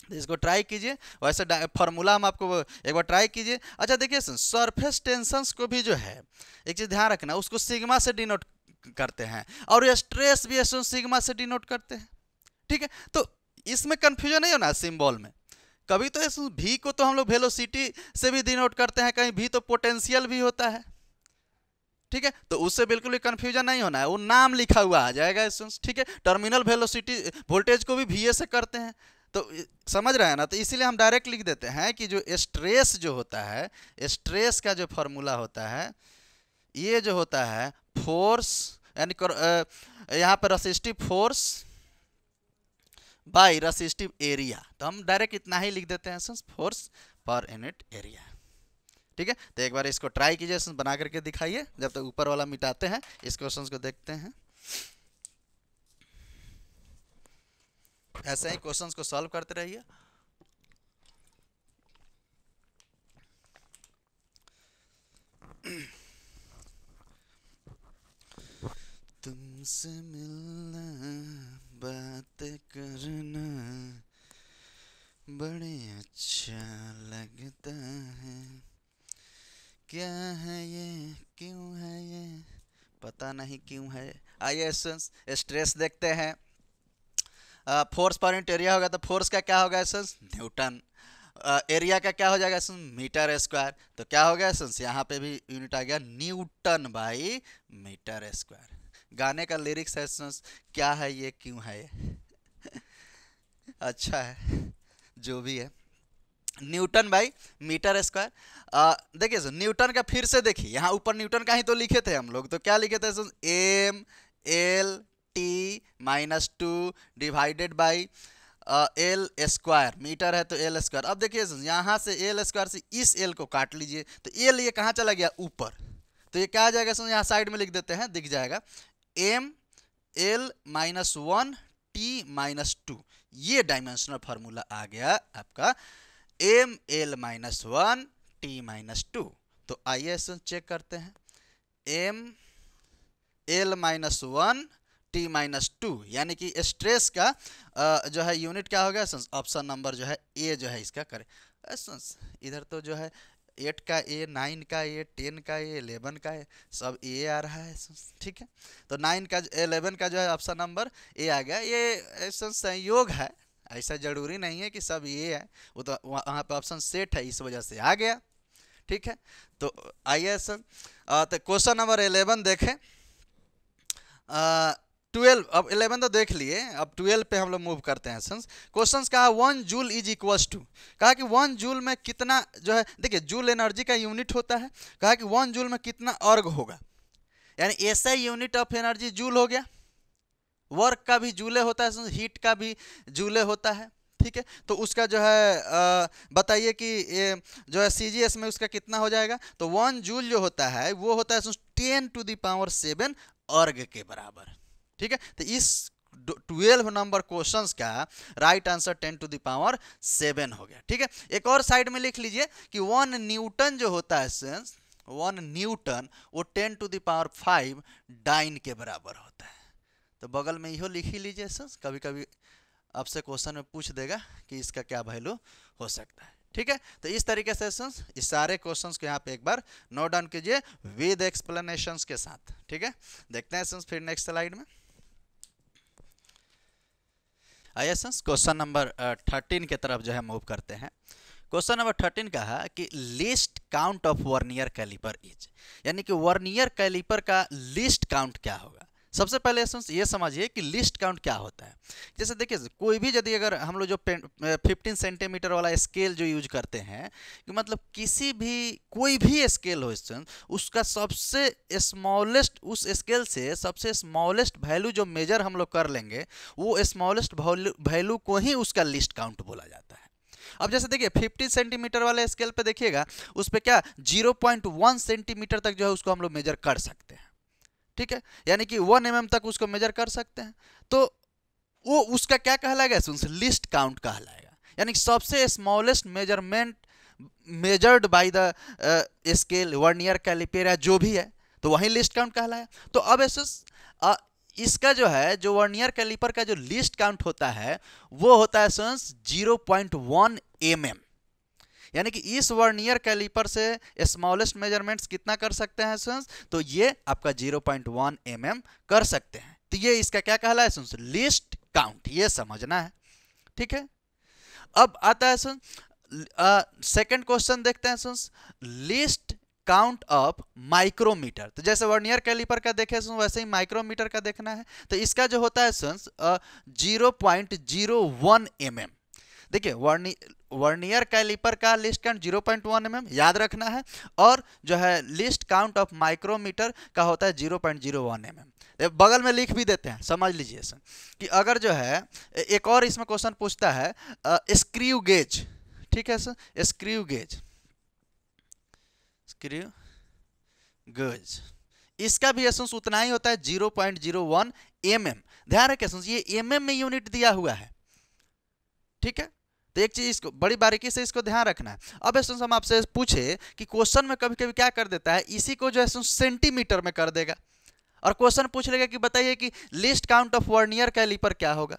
तो इसको ट्राई कीजिए वैसे फॉर्मूला हम आपको एक बार ट्राई कीजिए अच्छा देखिए सरफेस टेंशन को भी जो है एक चीज़ ध्यान रखना उसको सिग्मा से डिनोट करते हैं और ये स्ट्रेस भी सिग्मा से डिनोट करते हैं ठीक है तो इसमें कंफ्यूजन नहीं होना सिम्बॉल में कभी तो ऐसे भी को तो हम लोग वेलोसिटी से भी डिनोट करते हैं कहीं भी तो पोटेंशियल भी होता है ठीक है तो उससे बिल्कुल भी कन्फ्यूजन नहीं होना है वो नाम लिखा हुआ आ जाएगा ठीक है टर्मिनल वेलोसिटी वोल्टेज को भी वी से करते हैं तो समझ रहे हैं ना तो इसीलिए हम डायरेक्ट लिख देते हैं कि जो स्ट्रेस जो होता है स्ट्रेस का जो फॉर्मूला होता है ये जो होता है फोर्स यानी यहाँ पर resistive force by resistive area तो हम डायरेक्ट इतना ही लिख देते हैं फोर्स पर यूनिट एरिया ठीक है तो एक बार इसको ट्राई कीजिए बना करके दिखाइए जब तक तो ऊपर वाला मिटाते हैं इस क्वेश्चन को देखते हैं ऐसे ही क्वेश्चन को सॉल्व करते रहिए तुमसे मिलना बात करना बड़े अच्छा लगता है क्या है ये क्यों है ये पता नहीं क्यों है आइए स्ट्रेस देखते हैं फोर्स पर यूनिट एरिया होगा तो फोर्स का क्या होगा एसेंस न्यूटन एरिया का क्या हो जाएगा एसेंस मीटर स्क्वायर तो क्या हो गया एसेंस यहाँ पे भी यूनिट आ गया न्यूटन बाई मीटर स्क्वायर गाने का लिरिक्स है एसेंस क्या है ये क्यों है ये [laughs] अच्छा है जो भी है न्यूटन बाई मीटर स्क्वायर देखिए सर न्यूटन का फिर से देखिए यहाँ ऊपर न्यूटन का ही तो लिखे थे हम लोग तो क्या लिखे थे sir M L T minus two divided by L square metre है तो एल स्क्वायर अब देखिए यहाँ से एल स्क्वायर से इस एल को काट लीजिए तो एल ये कहाँ चला गया ऊपर तो ये क्या आ जाएगा सर यहाँ साइड में लिख देते हैं दिख जाएगा M L minus one T minus two ये डायमेंशनल फार्मूला आ गया आपका M L minus one T minus two तो आइए ऑप्शन चेक करते हैं M L minus one T minus two यानी कि स्ट्रेस का जो है यूनिट क्या होगा ऑप्शन नंबर जो है ए जो है इसका करें इधर तो जो है एट का ए नाइन का ए टेन का ए एलेवन का ए सब ए आ रहा है ठीक है तो नाइन का एलेवन का जो है ऑप्शन नंबर ए आ गया ये संयोग है ऐसा ज़रूरी नहीं है कि सब ये है वो तो वहाँ पे ऑप्शन सेट है इस वजह से आ गया ठीक है तो आइए सर तो क्वेश्चन नंबर एलेवन देखें ट्वेल्व अब इलेवन तो देख लिए अब ट्वेल्व पे हम लोग मूव करते हैं सन्स क्वेश्चन कहा one joule is equals to कहा कि वन जूल में कितना जो है देखिए जूल एनर्जी का यूनिट होता है कहा कि वन जूल में कितना अर्ग होगा यानी ऐसा यूनिट ऑफ एनर्जी जूल हो गया वर्क का भी जूले होता है हीट का भी जूले होता है ठीक है तो उसका जो है बताइए कि जो है सी में उसका कितना हो जाएगा तो वन जूल जो होता है वो होता है टेन टू दावर सेवन अर्ग के बराबर ठीक है तो इस ट्वेल्व नंबर क्वेश्चन का right answer ten to the power seven हो गया ठीक है एक और साइड में लिख लीजिए कि वन न्यूटन जो होता है सेंस वन न्यूटन वो ten to the power five dyne के बराबर होता है तो बगल में यो लिख ही लीजिए सर कभी कभी आपसे क्वेश्चन में पूछ देगा कि इसका क्या वैल्यू हो सकता है ठीक है तो इस तरीके से इस सारे क्वेश्चंस को यहाँ पे एक बार नोट डाउन कीजिए विद एक्सप्लेनेशन के साथ ठीक है देखते हैं सन्स फिर नेक्स्ट स्लाइड में आइए सन्स क्वेश्चन नंबर थर्टीन के तरफ जो है मूव करते हैं क्वेश्चन नंबर थर्टीन का है कि least count of vernier caliper is यानी कि वर्नियर कैलिपर का लिस्ट काउंट क्या होगा सबसे पहले ये समझिए कि लिस्ट काउंट क्या होता है जैसे देखिए कोई भी यदि अगर हम लोग जो फिफ्टीन सेंटीमीटर वाला स्केल जो यूज करते हैं कि मतलब किसी भी कोई भी स्केल हो उसका सबसे स्मॉलेस्ट उस स्केल से सबसे स्मॉलेस्ट वैल्यू जो मेजर हम लोग कर लेंगे वो स्मॉलेस्ट वैल्यू को ही उसका लिस्ट काउंट बोला जाता है अब जैसे देखिए 50 सेंटीमीटर वाले स्केल पे देखिएगा उस पर क्या 0.1 सेंटीमीटर तक जो है उसको हम लोग मेजर कर सकते हैं ठीक है यानी कि वन एम mm तक उसको मेजर कर सकते हैं तो वो उसका क्या कहलाएगा सुन लिस्ट काउंट कहलाएगा यानी सबसे smallest measurement measured by the scale vernier caliper जो भी है तो वही लिस्ट काउंट कहलाया तो अब ऐसे इसका जो है जो वन ईयर कैलिपर का जो लिस्ट काउंट होता है वो होता है सुन जीरो पॉइंट वन एम यानी कि इस वर्नियर कैलिपर से स्मॉलेस्ट मेजरमेंट्स कितना कर सकते हैं सुन्स तो ये आपका 0.1 पॉइंट mm कर सकते हैं तो ये इसका क्या कहला है सुन्स लिस्ट काउंट ये समझना है ठीक है अब आता है सुन सेकेंड क्वेश्चन देखते हैं सुन लिस्ट काउंट ऑफ माइक्रोमीटर तो जैसे वर्नियर कैलिपर का देखे सुन वैसे ही माइक्रोमीटर का देखना है तो इसका जो होता है सुन zero point zero one M M देखिए वर्नी वर्नियर कैलिपर का लिस्ट काउंट 0.1 पॉइंट mm, याद रखना है और जो है लिस्ट काउंट ऑफ माइक्रोमीटर का होता है 0.01 पॉइंट mm. बगल में लिख भी देते हैं समझ लीजिए सर कि अगर जो है एक और इसमें क्वेश्चन पूछता है स्क्रीव गेज ठीक है sir screw gauge screw gauge इसका भी एसेंस उतना ही होता है 0.01 पॉइंट mm. ध्यान रखें ये एम mm में यूनिट दिया हुआ है ठीक है तो एक चीज इसको बड़ी बारीकी से इसको ध्यान रखना है अब एसुस हम आपसे पूछे कि क्वेश्चन में कभी कभी क्या कर देता है इसी को जो है सेंटीमीटर में कर देगा और क्वेश्चन पूछ लेगा कि बताइए कि least count of vernier caliper क्या होगा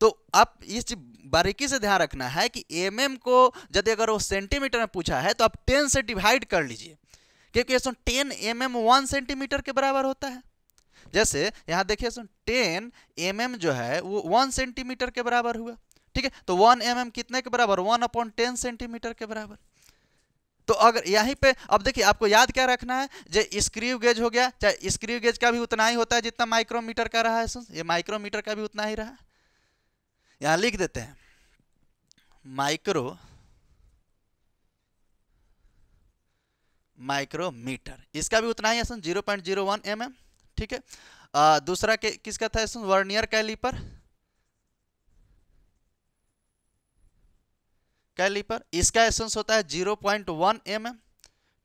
तो आप इस बारीकी से ध्यान रखना है कि एम mm को यदि अगर वो सेंटीमीटर में पूछा है तो आप टेन से डिवाइड कर लीजिए क्योंकि सुन ten M M one centimetre के बराबर होता है जैसे यहाँ देखिए सुन टेन एम mm जो है वो वन सेंटीमीटर के बराबर हुआ ठीक है तो वन एम mm कितने के बराबर वन अपॉन टेन सेंटीमीटर के बराबर तो अगर यहीं पे अब देखिए आपको याद क्या रखना है जो स्क्रीव गेज हो गया चाहे स्क्रीव गेज का भी उतना ही होता है जितना माइक्रोमीटर का रहा है ये माइक्रोमीटर का भी उतना ही रहा यहां लिख देते हैं माइक्रो माइक्रोमीटर इसका भी उतना ही है सुन zero point zero one M ठीक है आ, दूसरा के किसका था वर्नियर कैलीपर कैलीपर इसका एसेंस होता है 0.1 पॉइंट mm,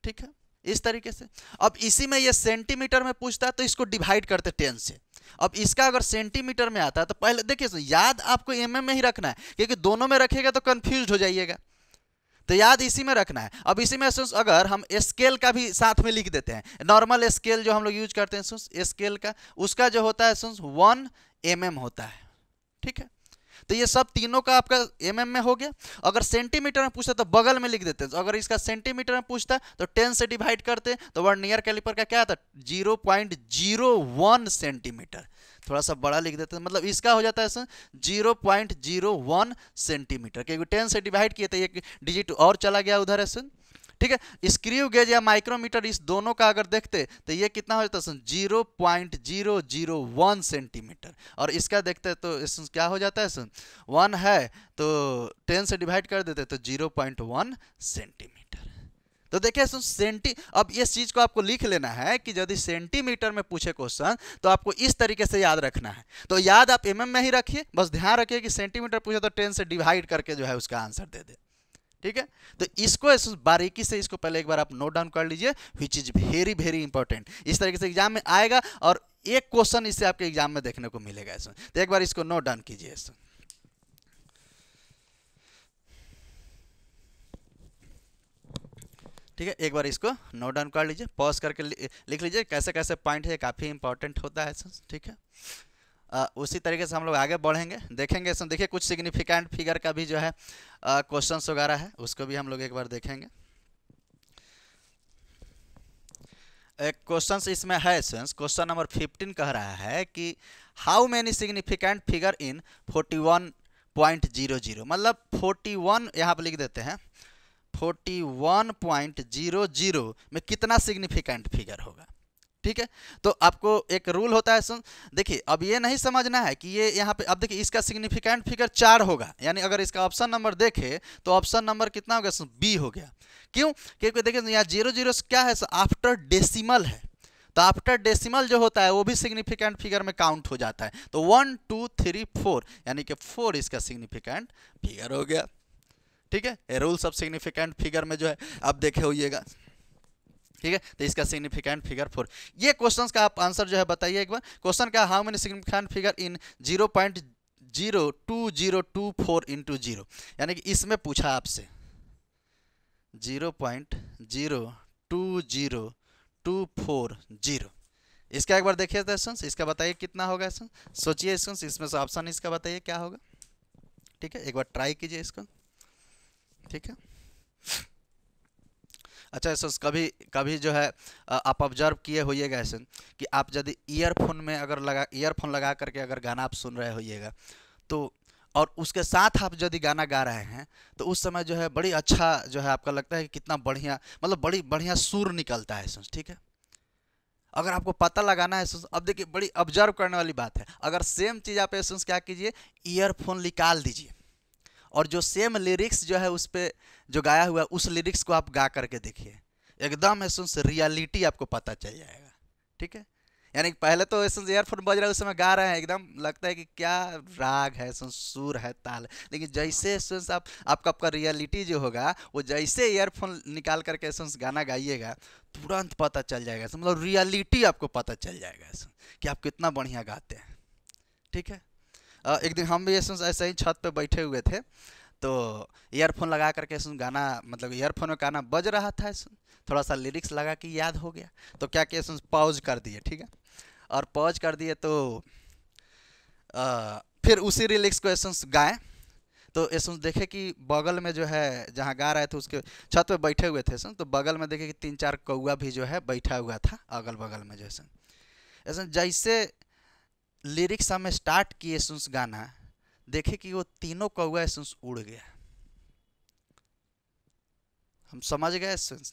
ठीक है इस तरीके से अब इसी में ये सेंटीमीटर में पूछता है तो इसको डिवाइड करते टेन से अब इसका अगर सेंटीमीटर में आता है तो पहले देखिए याद आपको एम mm में ही रखना है क्योंकि दोनों में रखेगा तो कन्फ्यूज हो जाइएगा तो याद इसी में रखना है अब इसी में सुस अगर हम स्केल का भी साथ में लिख देते हैं नॉर्मल स्केल जो हम लोग यूज करते हैं स्केल का उसका जो होता है सुस वन एम होता है ठीक है तो ये सब तीनों का आपका एम में हो गया अगर सेंटीमीटर में पूछता तो बगल में लिख देते तो अगर इसका सेंटीमीटर में पूछता तो टेन से डिवाइड करते तो नियर कैलिपर का क्या आता zero point zero one centimetre थोड़ा सा बड़ा लिख देते हैं मतलब इसका हो जाता है sir zero point zero one centimetre क्योंकि टेन से डिवाइड किए तो एक डिजिट और चला गया उधर है सर ठीक है स्क्रू गेज या माइक्रोमीटर इस दोनों का अगर देखते तो ये कितना हो जाता है zero point zero zero one centimetre और इसका देखते तो इस क्या हो जाता है सुन वन है तो टेन से डिवाइड कर देते तो जीरो पॉइंट वन सेंटीमीटर तो देखिए सुन सेंटी अब इस चीज को आपको लिख लेना है कि यदि सेंटीमीटर में पूछे क्वेश्चन तो आपको इस तरीके से याद रखना है तो याद आप एमएम में ही रखिए बस ध्यान रखिए कि सेंटीमीटर पूछे तो टेन से डिवाइड करके जो है उसका आंसर दे दे ठीक है तो इसको बारीकी से इसको पहले एक बार आप नोट डाउन कर लीजिए which is very very important इस तरीके से एग्जाम में आएगा और एक क्वेश्चन इससे आपके एग्जाम में देखने को मिलेगा इसमें तो एक बार इसको नोट डाउन कीजिए इसमें ठीक है एक बार इसको नोट डाउन कर लीजिए पॉज करके लिख लीजिए कैसे कैसे पॉइंट है काफ़ी इंपॉर्टेंट होता है ठीक है उसी तरीके से हम लोग आगे बढ़ेंगे देखेंगे इसमें देखिए कुछ सिग्निफिकेंट फिगर का भी जो है क्वेश्चन वगैरह है उसको भी हम लोग एक बार देखेंगे एक क्वेश्चन इसमें है सेंस क्वेश्चन नंबर 15 कह रहा है कि how many significant figure in 41.00 मतलब 41 यहाँ पर लिख देते हैं 41.00 में कितना सिग्निफिकेंट फिगर होगा ठीक है तो आपको एक रूल होता है सुन देखिए अब ये नहीं समझना है कि ये यहाँ पे अब देखिए इसका सिग्निफिकेंट फिगर चार होगा यानी अगर इसका ऑप्शन नंबर देखे तो ऑप्शन नंबर कितना हो गया सुन बी हो गया क्यों क्योंकि देखिए तो यहाँ जीरो जीरो क्या है आफ्टर डेसीमल है तो आफ्टर डेसिमल जो होता है वो भी सिग्निफिकेंट फिगर में काउंट हो जाता है तो वन टू थ्री फोर यानी कि फोर इसका सिग्निफिकेंट फिगर हो गया ठीक है रूल्स ऑफ सिग्निफिकेंट फिगर में जो है आप देखे होइएगा ठीक है तो इसका सिग्निफिकेंट फिगर फोर ये क्वेश्चन का आप आंसर जो है बताइए एक बार क्वेश्चन का how many significant figure in zero point zero two zero two four into zero यानी कि इसमें पूछा आपसे zero point zero two zero two four zero इसका एक बार देखिए क्वेश्चन इसका बताइए कितना होगा क्वेश्चन सोचिए क्वेश्चन इसमें से ऑप्शन इसका बताइए क्या होगा ठीक है एक बार ट्राई कीजिए इसको ठीक है अच्छा सर कभी कभी जो है आप ऑब्जर्व किए होइएगा ऐसे कि आप यदि ईयरफोन में अगर लगा ईयरफोन लगा करके अगर गाना आप सुन रहे होइएगा तो और उसके साथ आप यदि गाना गा रहे हैं तो उस समय जो है बड़ी अच्छा जो है आपका लगता है कि कितना बढ़िया मतलब बड़ी बढ़िया सुर निकलता है सुन ठीक है अगर आपको पता लगाना है अब देखिए बड़ी ऑब्जर्व करने वाली बात है अगर सेम चीज़ आप एसेंस क्या कीजिए ईयरफोन निकाल दीजिए और जो सेम लिरिक्स जो है उस पर जो गाया हुआ है उस लिरिक्स को आप गा करके देखिए एकदम है सुन रियलिटी आपको पता चल जाएगा ठीक है यानी पहले तो ऐसे एयरफोन बज रहा है उस समय गा रहे हैं एकदम लगता है कि क्या राग है सुन सुर है ताल लेकिन जैसे सुन आप आपका आपका रियलिटी जो होगा वो जैसे ईयरफोन निकाल करके सुन गाना गाइएगा तुरंत पता चल जाएगा मतलब रियलिटी आपको पता चल जाएगा कि आप कितना बढ़िया गाते हैं ठीक है एक दिन हम भी ऐसे ऐसे ही छत पर बैठे हुए थे तो ईयरफोन लगा करके सुन गाना मतलब ईयरफोन में गाना बज रहा था सुन थोड़ा सा लिरिक्स लगा के याद हो गया तो क्या किया सुन पॉज कर दिए ठीक है और पॉज कर दिए तो आ, फिर उसी लिरिक्स को एसेंस गाएं तो एसेंस देखे कि बगल में जो है जहाँ गा रहे थे उसके छत पे बैठे हुए थे सुन तो बगल में देखे कि तीन चार कौआ भी जो है बैठा हुआ था अगल बगल में जो सुन ऐसा जैसे लिरिक्स हमें स्टार्ट किए सुन गाना देखे कि वो तीनों कौआ एसेंस उड़ गया हम समझ गए एसेंस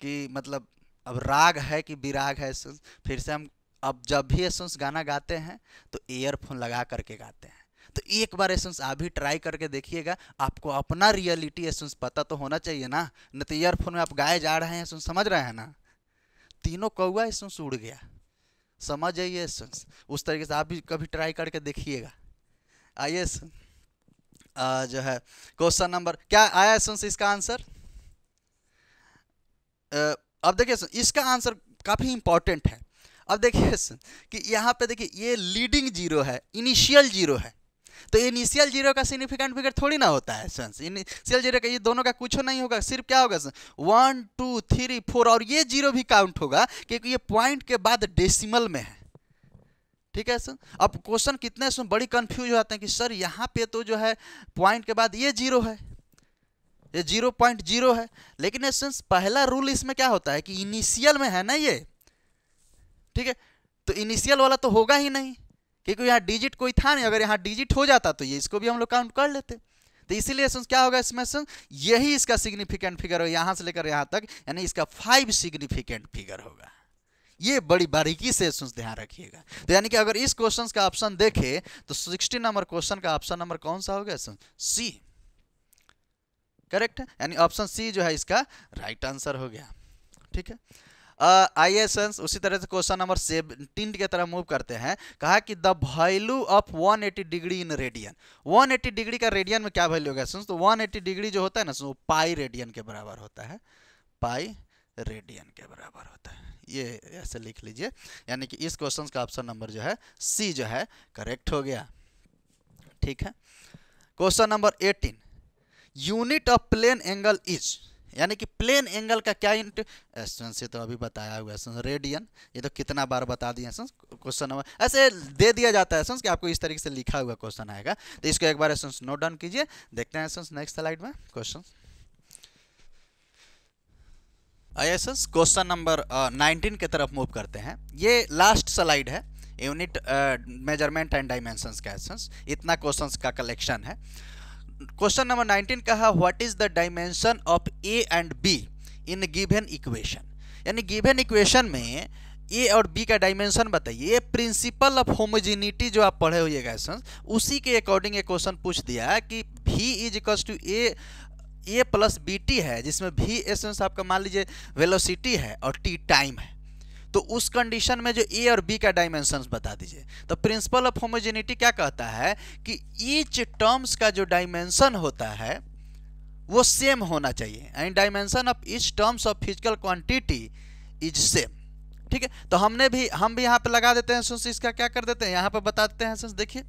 कि मतलब अब राग है कि विराग है एसेंस फिर से हम अब जब भी एसेंस गाना गाते हैं तो ईयरफोन लगा करके गाते हैं तो एक बार एसेंस आप भी ट्राई करके देखिएगा आपको अपना रियलिटी एसेंस पता तो होना चाहिए ना नहीं तो ईयरफोन में आप गाए जा रहे हैं एसेंस समझ रहे हैं ना तीनों कौआ एसेंस उड़ गया समझ जाइए एसेंस उस तरीके से आप भी कभी ट्राई करके देखिएगा आइए जो है क्वेश्चन नंबर क्या आया सुन इसका आंसर अब देखिए इसका आंसर काफ़ी इंपॉर्टेंट है अब देखिए कि यहाँ पे देखिए ये लीडिंग जीरो है इनिशियल जीरो है तो इनिशियल जीरो का सिग्निफिकेंट फिगर थोड़ी ना होता है सन्स इनिशियल जीरो का ये दोनों का कुछ नहीं होगा सिर्फ क्या होगा वन टू थ्री फोर और ये जीरो भी काउंट होगा क्योंकि ये पॉइंट के बाद डेसिमल में है ठीक है सर अब क्वेश्चन कितने इसमें बड़ी कंफ्यूज हो जाते हैं कि सर यहाँ पे तो जो है पॉइंट के बाद ये जीरो है ये जीरो पॉइंट जीरो है लेकिन एसेंस पहला रूल इसमें क्या होता है कि इनिशियल में है ना ये ठीक है तो इनिशियल वाला तो होगा ही नहीं क्योंकि यहाँ डिजिट कोई था नहीं अगर यहाँ डिजिट हो जाता तो ये इसको भी हम लोग काउंट कर लेते तो इसीलिए क्या होगा इसमें यही इसका सिग्निफिकेंट फिगर हो यहाँ से लेकर यहाँ तक यानी इसका फाइव सिग्निफिकेंट फिगर होगा ये बड़ी बारीकी से ध्यान रखिएगा तो यानी कि अगर इस क्वेश्चन का ऑप्शन देखे तो सिक्सटी नंबर क्वेश्चन का ऑप्शन नंबर कौन सा होगा सी करेक्ट यानी ऑप्शन सी जो है इसका राइट आंसर हो गया ठीक है आई एस एंस उसी तरह से क्वेश्चन नंबर सेवनटीन की तरह मूव करते हैं कहा कि the value of 180 degree in radian 180 degree का रेडियन में क्या वैल्यू होगा सुन तो 180 डिग्री जो होता है ना वो पाई रेडियन के बराबर होता है पाई रेडियन के बराबर होता है ये ऐसे लिख लीजिए यानी कि इस क्वेश्चन का ऑप्शन नंबर जो है सी जो है करेक्ट हो गया ठीक है question number eighteen unit of plane angle is यानी कि प्लेन एंगल का क्या यूनिट एसन से तो अभी बताया हुआ है रेडियन ये तो कितना बार बता दिए एसन क्वेश्चन नंबर ऐसे दे दिया जाता है एसन कि आपको इस तरीके से लिखा हुआ क्वेश्चन आएगा तो इसको एक बार एसन नोट डाउन कीजिए देखते हैं एसन नेक्स्ट स्लाइड में क्वेश्चन आईएसएस क्वेश्चन नंबर 19 के तरफ मूव करते हैं ये लास्ट स्लाइड है यूनिट मेजरमेंट एंड डायमेंशन का एसेंस इतना क्वेश्चन का कलेक्शन है क्वेश्चन नंबर 19 कहा what is the dimension of A and B in given equation यानी गिवन इक्वेशन में ए और बी का डायमेंशन बताइए ये प्रिंसिपल ऑफ होमोजिनिटी जो आप पढ़े हुए गए उसी के अकॉर्डिंग ये क्वेश्चन पूछ दिया कि B is equal to A A plus B T है जिसमें भी एसेंस आपका मान लीजिए वेलोसिटी है और टी टाइम है तो उस कंडीशन में जो ए और बी का डायमेंशन बता दीजिए तो प्रिंसिपल ऑफ होमोजेनिटी क्या कहता है कि ईच टर्म्स का जो डायमेंशन होता है वो सेम होना चाहिए and dimension of each terms of physical quantity is same ठीक है तो हमने भी हम भी यहाँ पे लगा देते हैं सुन इसका क्या कर देते हैं यहाँ पे बता देते हैं सुन देखिए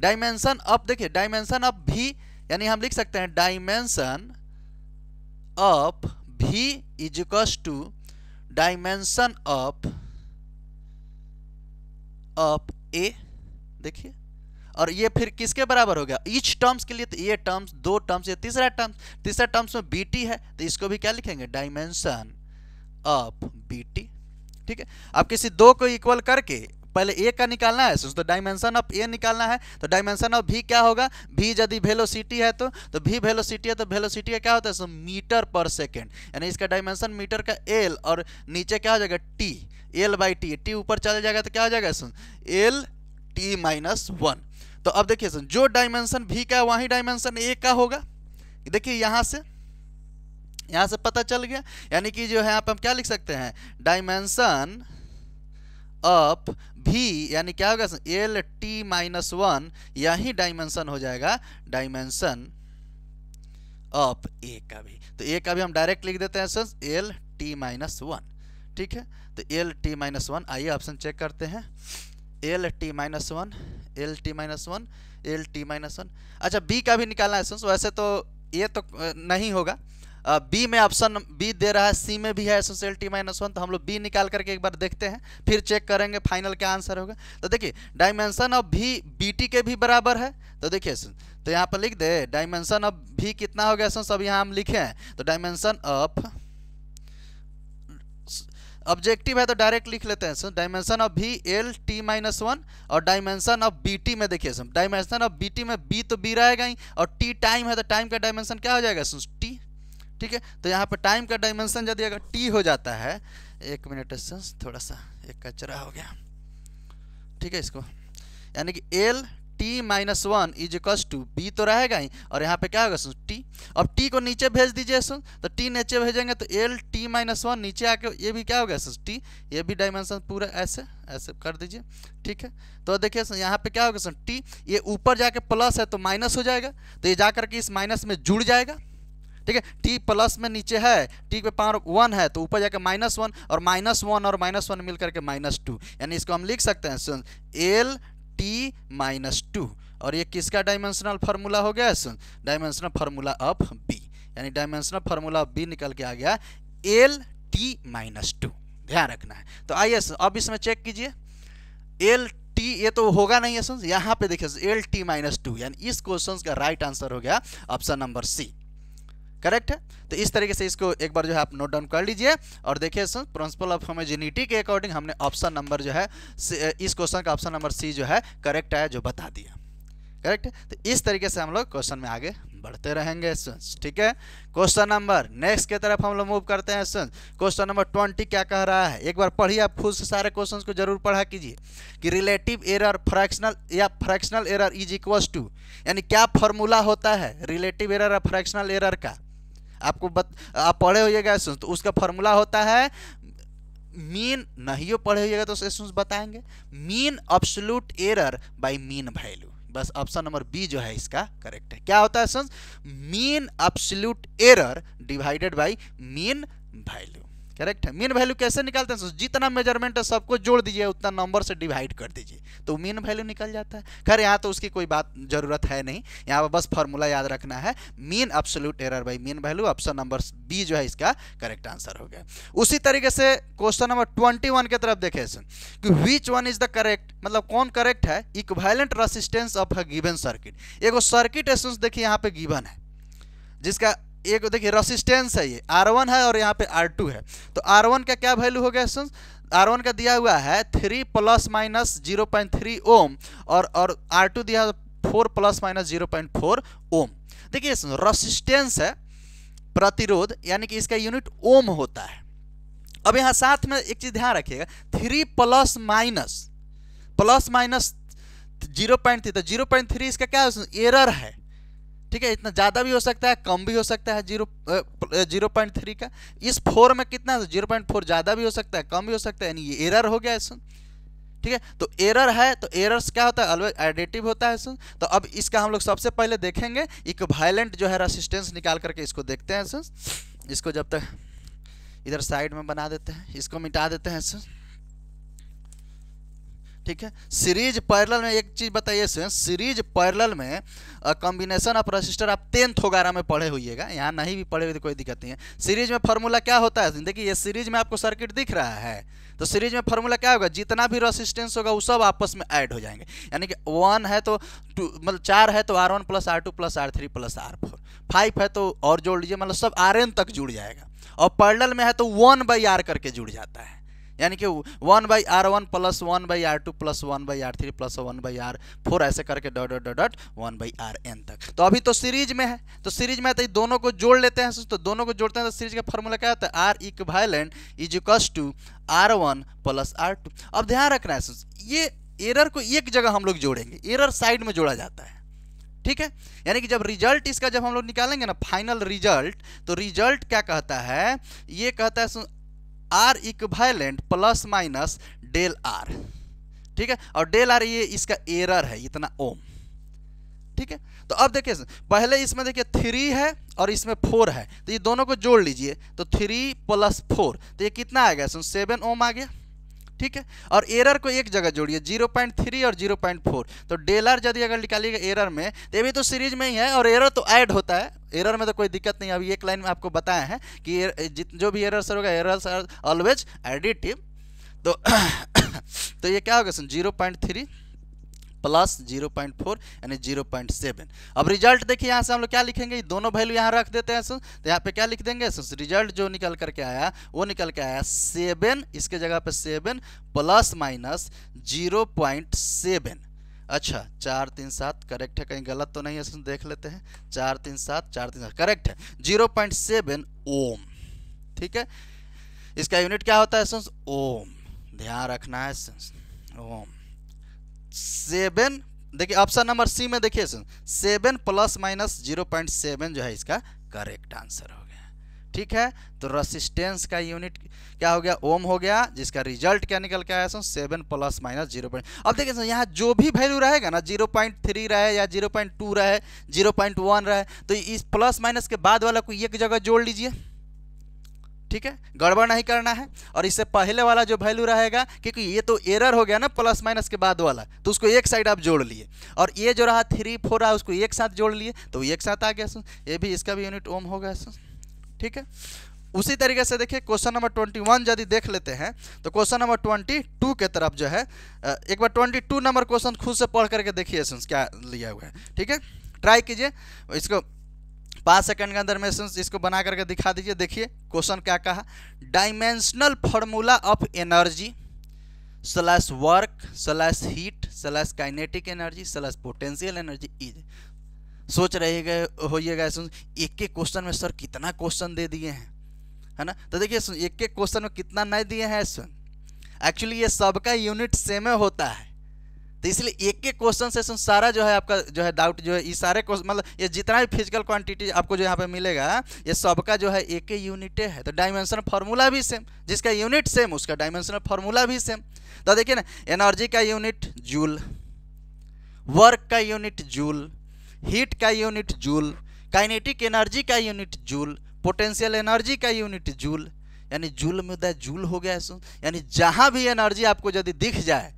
डायमेंशन ऑफ देखिए डायमेंशन ऑफ भी यानी हम लिख सकते हैं dimension of B is equals to dimension of of A देखिए और ये फिर किसके बराबर हो गया इच टर्म्स के लिए तो ये टर्म्स दो टर्म्स ये तीसरा टर्म्स तीसरा टर्म्स में बी है तो इसको भी क्या लिखेंगे डायमेंशन ऑफ बी ठीक है आप किसी दो को इक्वल करके पहले ए का निकालना है तो डायमेंशन ऑफ ए निकालना है तो डायमेंशन ऑफ भी क्या होगा भी यदि वेलोसिटी है तो तो भी वेलोसिटी है तो वेलोसिटी का क्या होता है सो मीटर पर सेकेंड यानी इसका डायमेंशन मीटर का एल और नीचे क्या हो जाएगा T L by T T ऊपर चले जाएगा तो क्या हो जाएगा सुन एल टी माइनस वन तो अब देखिए सुन जो डायमेंशन भी का वही डायमेंशन ए का होगा देखिए यहाँ से यहाँ से पता चल गया यानी कि जो है आप हम क्या लिख सकते हैं डायमेंशन ऑफ भी यानी क्या होगा एल टी माइनस वन यही डायमेंशन हो जाएगा डायमेंशन ऑफ ए का भी तो ए का भी हम डायरेक्ट लिख देते हैं sir L T minus one ठीक है तो एल टी माइनस वन आइए ऑप्शन चेक करते हैं L T minus one L T minus one L T minus one अच्छा बी का भी निकालना है सर वैसे तो ये तो नहीं होगा बी में ऑप्शन बी दे रहा है सी में भी है एस एल टी माइनस वन तो हम लोग बी निकाल करके एक बार देखते हैं फिर चेक करेंगे फाइनल क्या आंसर होगा तो देखिए dimension of B B T के भी बराबर है तो देखिए तो यहाँ पर लिख दे डायमेंशन ऑफ भी कितना हो गया सर सब यहाँ हम लिखे हैं तो डायमेंशन ऑफ ऑब्जेक्टिव है तो डायरेक्ट लिख लेते हैं sir dimension of B L T minus one और डायमेंशन ऑफ बी टी में देखिए sir dimension of B T में बी तो बी रहेगा ही और टी टाइम है तो टाइम का डायमेंशन क्या हो जाएगा सर टी ठीक है तो यहाँ पर टाइम का डायमेंशन यदि अगर टी हो जाता है एक मिनट थोड़ा सा एक कचरा हो गया ठीक है इसको यानी कि L T minus one is equals to B तो रहेगा ही और यहाँ पे क्या होगा सुन टी अब टी को नीचे भेज दीजिए सुन तो टी नीचे भेजेंगे तो एल टी माइनस वन नीचे आके ये भी क्या हो गया सुन टी ये भी डायमेंशन पूरा ऐसे ऐसे कर दीजिए ठीक है तो देखिए सुन यहाँ पे क्या होगा सुन टी ये ऊपर जाके प्लस है तो माइनस हो जाएगा तो ये जा करके इस माइनस में जुड़ जाएगा ठीक है टी प्लस में नीचे है टी पे पावर वन है तो ऊपर जाके माइनस वन और माइनस वन और माइनस वन मिल करके माइनस टू यानी इसको हम लिख सकते हैं सुन एल टी माइनस टू और ये किसका डायमेंशनल फार्मूला हो गया सुन डायमेंशनल फार्मूला ऑफ बी यानी डायमेंशनल फार्मूला ऑफ बी निकल के आ गया एल टी माइनस टू ध्यान रखना है तो आइए अब इसमें चेक कीजिए एल टी ये तो होगा नहीं है सुन यहाँ पे देखिए एल टी माइनस टू यानी इस क्वेश्चन का राइट आंसर हो गया ऑप्शन नंबर सी करेक्ट है तो इस तरीके से इसको एक बार जो है आप नोट डाउन कर लीजिए और देखिए प्रिंसिपल ऑफ होमोजेनिटी के अकॉर्डिंग हमने ऑप्शन नंबर जो है इस क्वेश्चन का ऑप्शन नंबर सी जो है करेक्ट है जो बता दिया करेक्ट तो इस तरीके से हम लोग क्वेश्चन में आगे बढ़ते रहेंगे ठीक है क्वेश्चन नंबर नेक्स्ट के तरफ हम लोग मूव करते हैं क्वेश्चन नंबर ट्वेंटी क्या कह रहा है एक बार पढ़िए आप खुद से सारे क्वेश्चन को जरूर पढ़ा कीजिए कि रिलेटिव एरर फ्रैक्शनल या fractional error is equals to यानी क्या फॉर्मूला होता है रिलेटिव एरर और फ्रैक्शनल एरर का आपको बत आप पढ़े होइएगा एसेंस तो उसका फॉर्मूला होता है मीन नहीं हो पढ़े होइएगा तो एसेंस बताएंगे mean absolute error by mean value बस ऑप्शन नंबर बी जो है इसका करेक्ट है क्या होता है essence mean absolute error divided by mean value correct है मीन वैल्यू कैसे निकालते हैं जितना मेजरमेंट है सबको जोड़ दीजिए उतना नंबर से डिवाइड कर दीजिए तो मीन वैल्यू निकल जाता है खैर यहाँ तो उसकी कोई बात जरूरत है नहीं यहाँ पर बस फॉर्मूला याद रखना है mean absolute error by mean value option number B जो है इसका करेक्ट आंसर हो गया उसी तरीके से क्वेश्चन नंबर ट्वेंटी वन की तरफ देखे कि which one is the correct मतलब कौन करेक्ट है equivalent resistance of a given circuit एगो सर्किट एसेंस देखिए यहाँ पे गिवन है जिसका एक देखिए रसिस्टेंस है ये आर वन है और यहाँ पे आर टू है तो आर वन का क्या वैल्यू हो गया सुन आर वन का दिया हुआ है three plus minus zero point three ohm और और आर टू दिया four plus minus zero point four ohm देखिए रसिस्टेंस है प्रतिरोध यानी कि इसका यूनिट ओम होता है अब यहाँ साथ में एक चीज़ ध्यान रखिएगा three plus minus plus minus zero point three तो जीरो पॉइंट थ्री इसका क्या एरर है ठीक है इतना ज़्यादा भी हो सकता है कम भी हो सकता है जीरो जीरो पॉइंट थ्री का इस फोर में कितना जीरो पॉइंट फोर ज़्यादा भी हो सकता है कम भी हो सकता है यानी एरर हो गया इसमें ठीक है तो एरर है तो एरर्स क्या होता है ऑलवेज एडिटिव होता है सुन तो अब इसका हम लोग सबसे पहले देखेंगे वायलेंट जो है रेसिस्टेंस निकाल करके इसको देखते हैं सुन इसको जब तक इधर साइड में बना देते हैं इसको मिटा देते हैं सुन ठीक है सीरीज पैरल में एक चीज़ बताइए सीरीज पैरल में कॉम्बिनेशन ऑफ रजिस्टर आप टेंथ वगैरह में पढ़े हुएगा यहाँ नहीं भी पढ़े हुए तो कोई दिक्कत नहीं है सीरीज में फार्मूला क्या होता है देखिए ये सीरीज में आपको सर्किट दिख रहा है तो सीरीज में फार्मूला क्या होगा जितना भी रसिस्टेंस होगा वो सब आपस में ऐड हो जाएंगे यानी कि वन है तो टू मतलब चार है तो R one plus R two plus R three plus R four five है तो और जोड़ लीजिए मतलब सब आर एन तक जुड़ जाएगा और पर्डल में है तो वन बाई आर करके जुड़ जाता है यानी कि one by R one plus one by R two plus one by R three plus one by R four ऐसे करके dot dot dot dot one by R N तक तो अभी तो सीरीज में है तो सीरीज में तो दोनों को जोड़ लेते हैं तो दोनों को जोड़ते हैं तो सीरीज का फॉर्मूला क्या होता है R equivalent is equals to R one plus R two अब ध्यान रखना है ये एरर को एक जगह हम लोग जोड़ेंगे एरर साइड में जोड़ा जाता है ठीक है यानी कि जब रिजल्ट इसका जब हम लोग निकालेंगे ना फाइनल रिजल्ट तो रिजल्ट क्या कहता है ये कहता है R equivalent plus minus del R ठीक है और डेल आर ये इसका एरर है इतना ओम ठीक है तो अब देखिए पहले इसमें देखिए थ्री है और इसमें फोर है तो ये दोनों को जोड़ लीजिए तो थ्री प्लस फोर तो ये कितना आ गया सुन सेवन ओम आ गया ठीक है और एरर को एक जगह जोड़िए जीरो पॉइंट थ्री और जीरो पॉइंट फोर तो डेलर यदि अगर निकालिएगा एरर में तो ये भी तो सीरीज में ही है और एरर तो ऐड होता है एरर में तो कोई दिक्कत नहीं अभी एक लाइन में आपको बताया है कि जो भी एरर सर होगा एरर सर ऑलवेज एडिटिव तो [coughs] तो ये क्या होगा sir zero point three plus zero point four यानी जीरो पॉइंट सेवन अब रिजल्ट देखिए यहाँ से हम लोग क्या लिखेंगे दोनों वैल्यू यहाँ रख देते हैं सर तो यहाँ पे क्या लिख देंगे सर रिजल्ट जो निकल करके आया वो निकल के आया सेवन इसके जगह पे seven plus minus zero point seven अच्छा चार तीन सात करेक्ट है कहीं गलत तो नहीं है देख लेते हैं चार तीन सात चार तीन सात करेक्ट है जीरो पॉइंट सेवन ओम ठीक है इसका यूनिट क्या होता है सेंस ओम ध्यान रखना है सेंस ओम सेवन देखिए ऑप्शन नंबर सी में देखिए seven plus minus zero point seven जो है इसका करेक्ट आंसर हो ठीक है तो रसिस्टेंस का यूनिट क्या हो गया ओम हो गया जिसका रिजल्ट क्या निकल के आया so seven plus minus zero point अब देखिए सर यहाँ जो भी वैल्यू रहेगा ना जीरो पॉइंट थ्री रहे या जीरो पॉइंट टू रहे जीरो पॉइंट वन रहे तो इस प्लस माइनस के बाद वाला को एक जगह जोड़ लीजिए ठीक है गड़बड़ नहीं करना है और इससे पहले वाला जो वैल्यू रहेगा क्योंकि ये तो एरर हो गया ना प्लस माइनस के बाद वाला तो उसको एक साइड आप जोड़ लिए और ये जो रहा थ्री फोर रहा उसको एक साथ जोड़ लिए तो एक साथ आ गया सो ये भी इसका भी यूनिट ओम होगा ठीक है उसी तरीके से देखिए क्वेश्चन नंबर ट्वेंटी वन यदि देख लेते हैं तो क्वेश्चन नंबर ट्वेंटी टू के तरफ जो है एक बार ट्वेंटी टू नंबर क्वेश्चन खुद से पढ़ करके देखिए क्या लिया हुआ है ठीक है ट्राई कीजिए इसको पाँच सेकंड के अंदर में इसको बना करके दिखा दीजिए देखिए क्वेश्चन क्या कहा dimensional formula of energy slash work slash heat slash kinetic energy slash potential energy is सोच रहे होइएगा एक एक क्वेश्चन में सर कितना क्वेश्चन दे दिए हैं है ना तो देखिए एक एक क्वेश्चन में कितना नहीं दिए हैं सुन एक्चुअली ये सबका यूनिट सेम होता है तो इसलिए एक एक क्वेश्चन से सुन सारा जो है आपका जो है डाउट जो है ये सारे क्वेश्चन मतलब ये जितना भी फिजिकल क्वांटिटी आपको जो यहाँ पे मिलेगा ये सबका जो है एक ही यूनिटे है तो डायमेंशनल फार्मूला भी सेम जिसका यूनिट सेम उसका डायमेंशनल फार्मूला भी सेम तो देखिए ना एनर्जी का यूनिट जूल वर्क का यूनिट जूल हीट का यूनिट जूल काइनेटिक एनर्जी का यूनिट जूल पोटेंशियल एनर्जी का यूनिट जूल यानी जूल में मुद्दा जूल हो गया है यानी जहाँ भी एनर्जी आपको यदि दिख जाए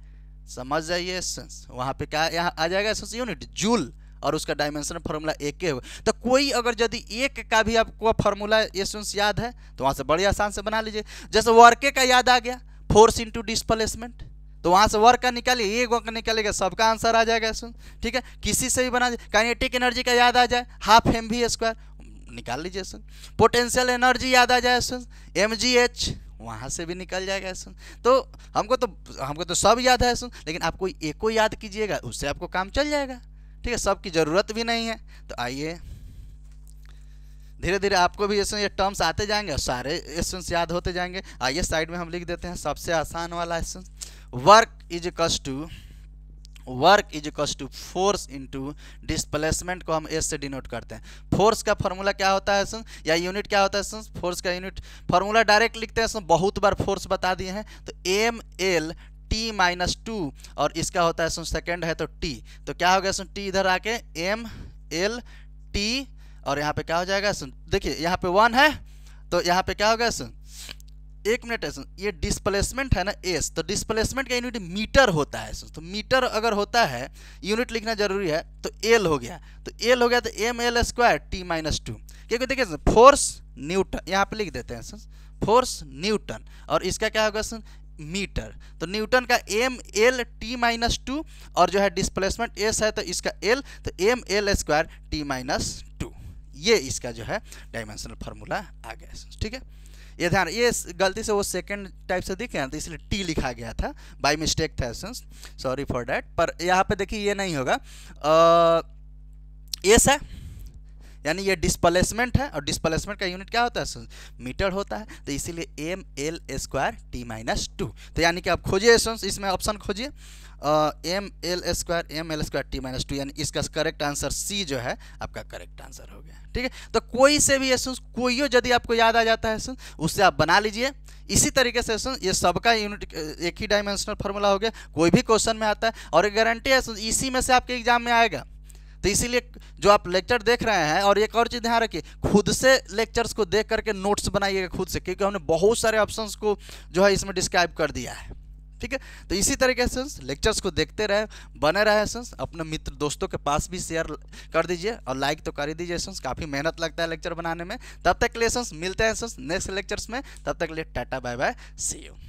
समझ जाइए एसेंस वहाँ पे क्या यहाँ आ जाएगा एसेंस यूनिट जूल और उसका डायमेंशन फार्मूला एक के हो तो कोई अगर यदि एक का भी आपको फार्मूला एसेंस याद है तो वहाँ से बड़े आसान से बना लीजिए जैसे वर्के का याद आ गया फोर्स इंटू डिस्प्लेसमेंट तो वहाँ से वर्क का निकालिए एक वर्क निकालेगा सबका आंसर आ जाएगा सुन ठीक है किसी से भी बना काइनेटिक एनर्जी का याद आ जाए हाफ एम वी स्क्वायर निकाल लीजिए सुन पोटेंशियल एनर्जी याद आ जाए सुन एम जी एच वहाँ से भी निकल जाएगा सुन तो हमको तो हमको तो सब याद है सुन लेकिन आप कोई एक को याद कीजिएगा उससे आपको काम चल जाएगा ठीक है सब की ज़रूरत भी नहीं है तो आइए धीरे धीरे आपको भी ये टर्म्स आते जाएंगे और सारे एसेंस याद होते जाएंगे आइए साइड में हम लिख देते हैं सबसे आसान वाला essence work is equals to work is equals to force into displacement को हम एस से डिनोट करते हैं फोर्स का फॉर्मूला क्या होता है सुन या यूनिट क्या होता है सुन फोर्स का यूनिट फॉर्मूला डायरेक्ट लिखते हैं सुन बहुत बार फोर्स बता दिए हैं तो M L T minus two और इसका होता है सुन सेकेंड है तो टी तो क्या हो गया सुन टी इधर आके एम एल टी और यहाँ पे क्या हो जाएगा सुन देखिए यहाँ पे वन है तो यहाँ पे क्या हो गया सुन एक मिनट ये डिस्प्लेसमेंट है ना एस तो डिस्प्लेसमेंट का यूनिट मीटर होता है तो मीटर अगर होता है यूनिट लिखना जरूरी है तो एल हो गया तो एल हो गया तो M L square T minus two क्योंकि देखिए फोर्स न्यूटन यहाँ पे लिख देते हैं सर फोर्स न्यूटन और इसका क्या होगा सर मीटर तो न्यूटन का M L T minus two और जो है डिस्प्लेसमेंट एस है तो इसका एल तो M L square T minus two ये इसका जो है डायमेंशनल फार्मूला आ गया ठीक है ये ध्यान ये गलती से वो सेकंड टाइप से दिखे ना तो इसलिए टी लिखा गया था बाई मिस्टेक था सेंस सॉरी फॉर डैट पर यहाँ पे देखिए ये नहीं होगा एस है यानी ये डिस्प्लेसमेंट है और डिस्प्लेसमेंट का यूनिट क्या होता है मीटर होता है तो इसीलिए M L square T minus two तो यानी कि आप खोजिए इसमें ऑप्शन खोजिए M L square M L square T minus two यानी इसका करेक्ट आंसर सी जो है आपका करेक्ट आंसर हो गया ठीक है तो कोई से भी एसन कोई यदि आपको याद आ जाता है एसन उससे आप बना लीजिए इसी तरीके से एसन ये सबका यूनिट एक ही डायमेंशनल फॉर्मूला हो गया कोई भी क्वेश्चन में आता है और गारंटी है इसी में से आपके एग्जाम में आएगा तो इसीलिए जो आप लेक्चर देख रहे हैं और एक और चीज़ ध्यान रखिए खुद से लेक्चर्स को देख करके नोट्स बनाइएगा खुद से क्योंकि हमने बहुत सारे ऑप्शंस को जो है इसमें डिस्क्राइब कर दिया है ठीक है तो इसी तरीके से लेक्चर्स को देखते रहे बने रहे सेंस अपने मित्र दोस्तों के पास भी शेयर कर दीजिए और लाइक तो कर ही दीजिए सेंस काफ़ी मेहनत लगता है लेक्चर बनाने में तब तक के मिलते हैं सेंस नेक्स्ट लेक्चर्स में तब तक ले लिए tata bye bye see you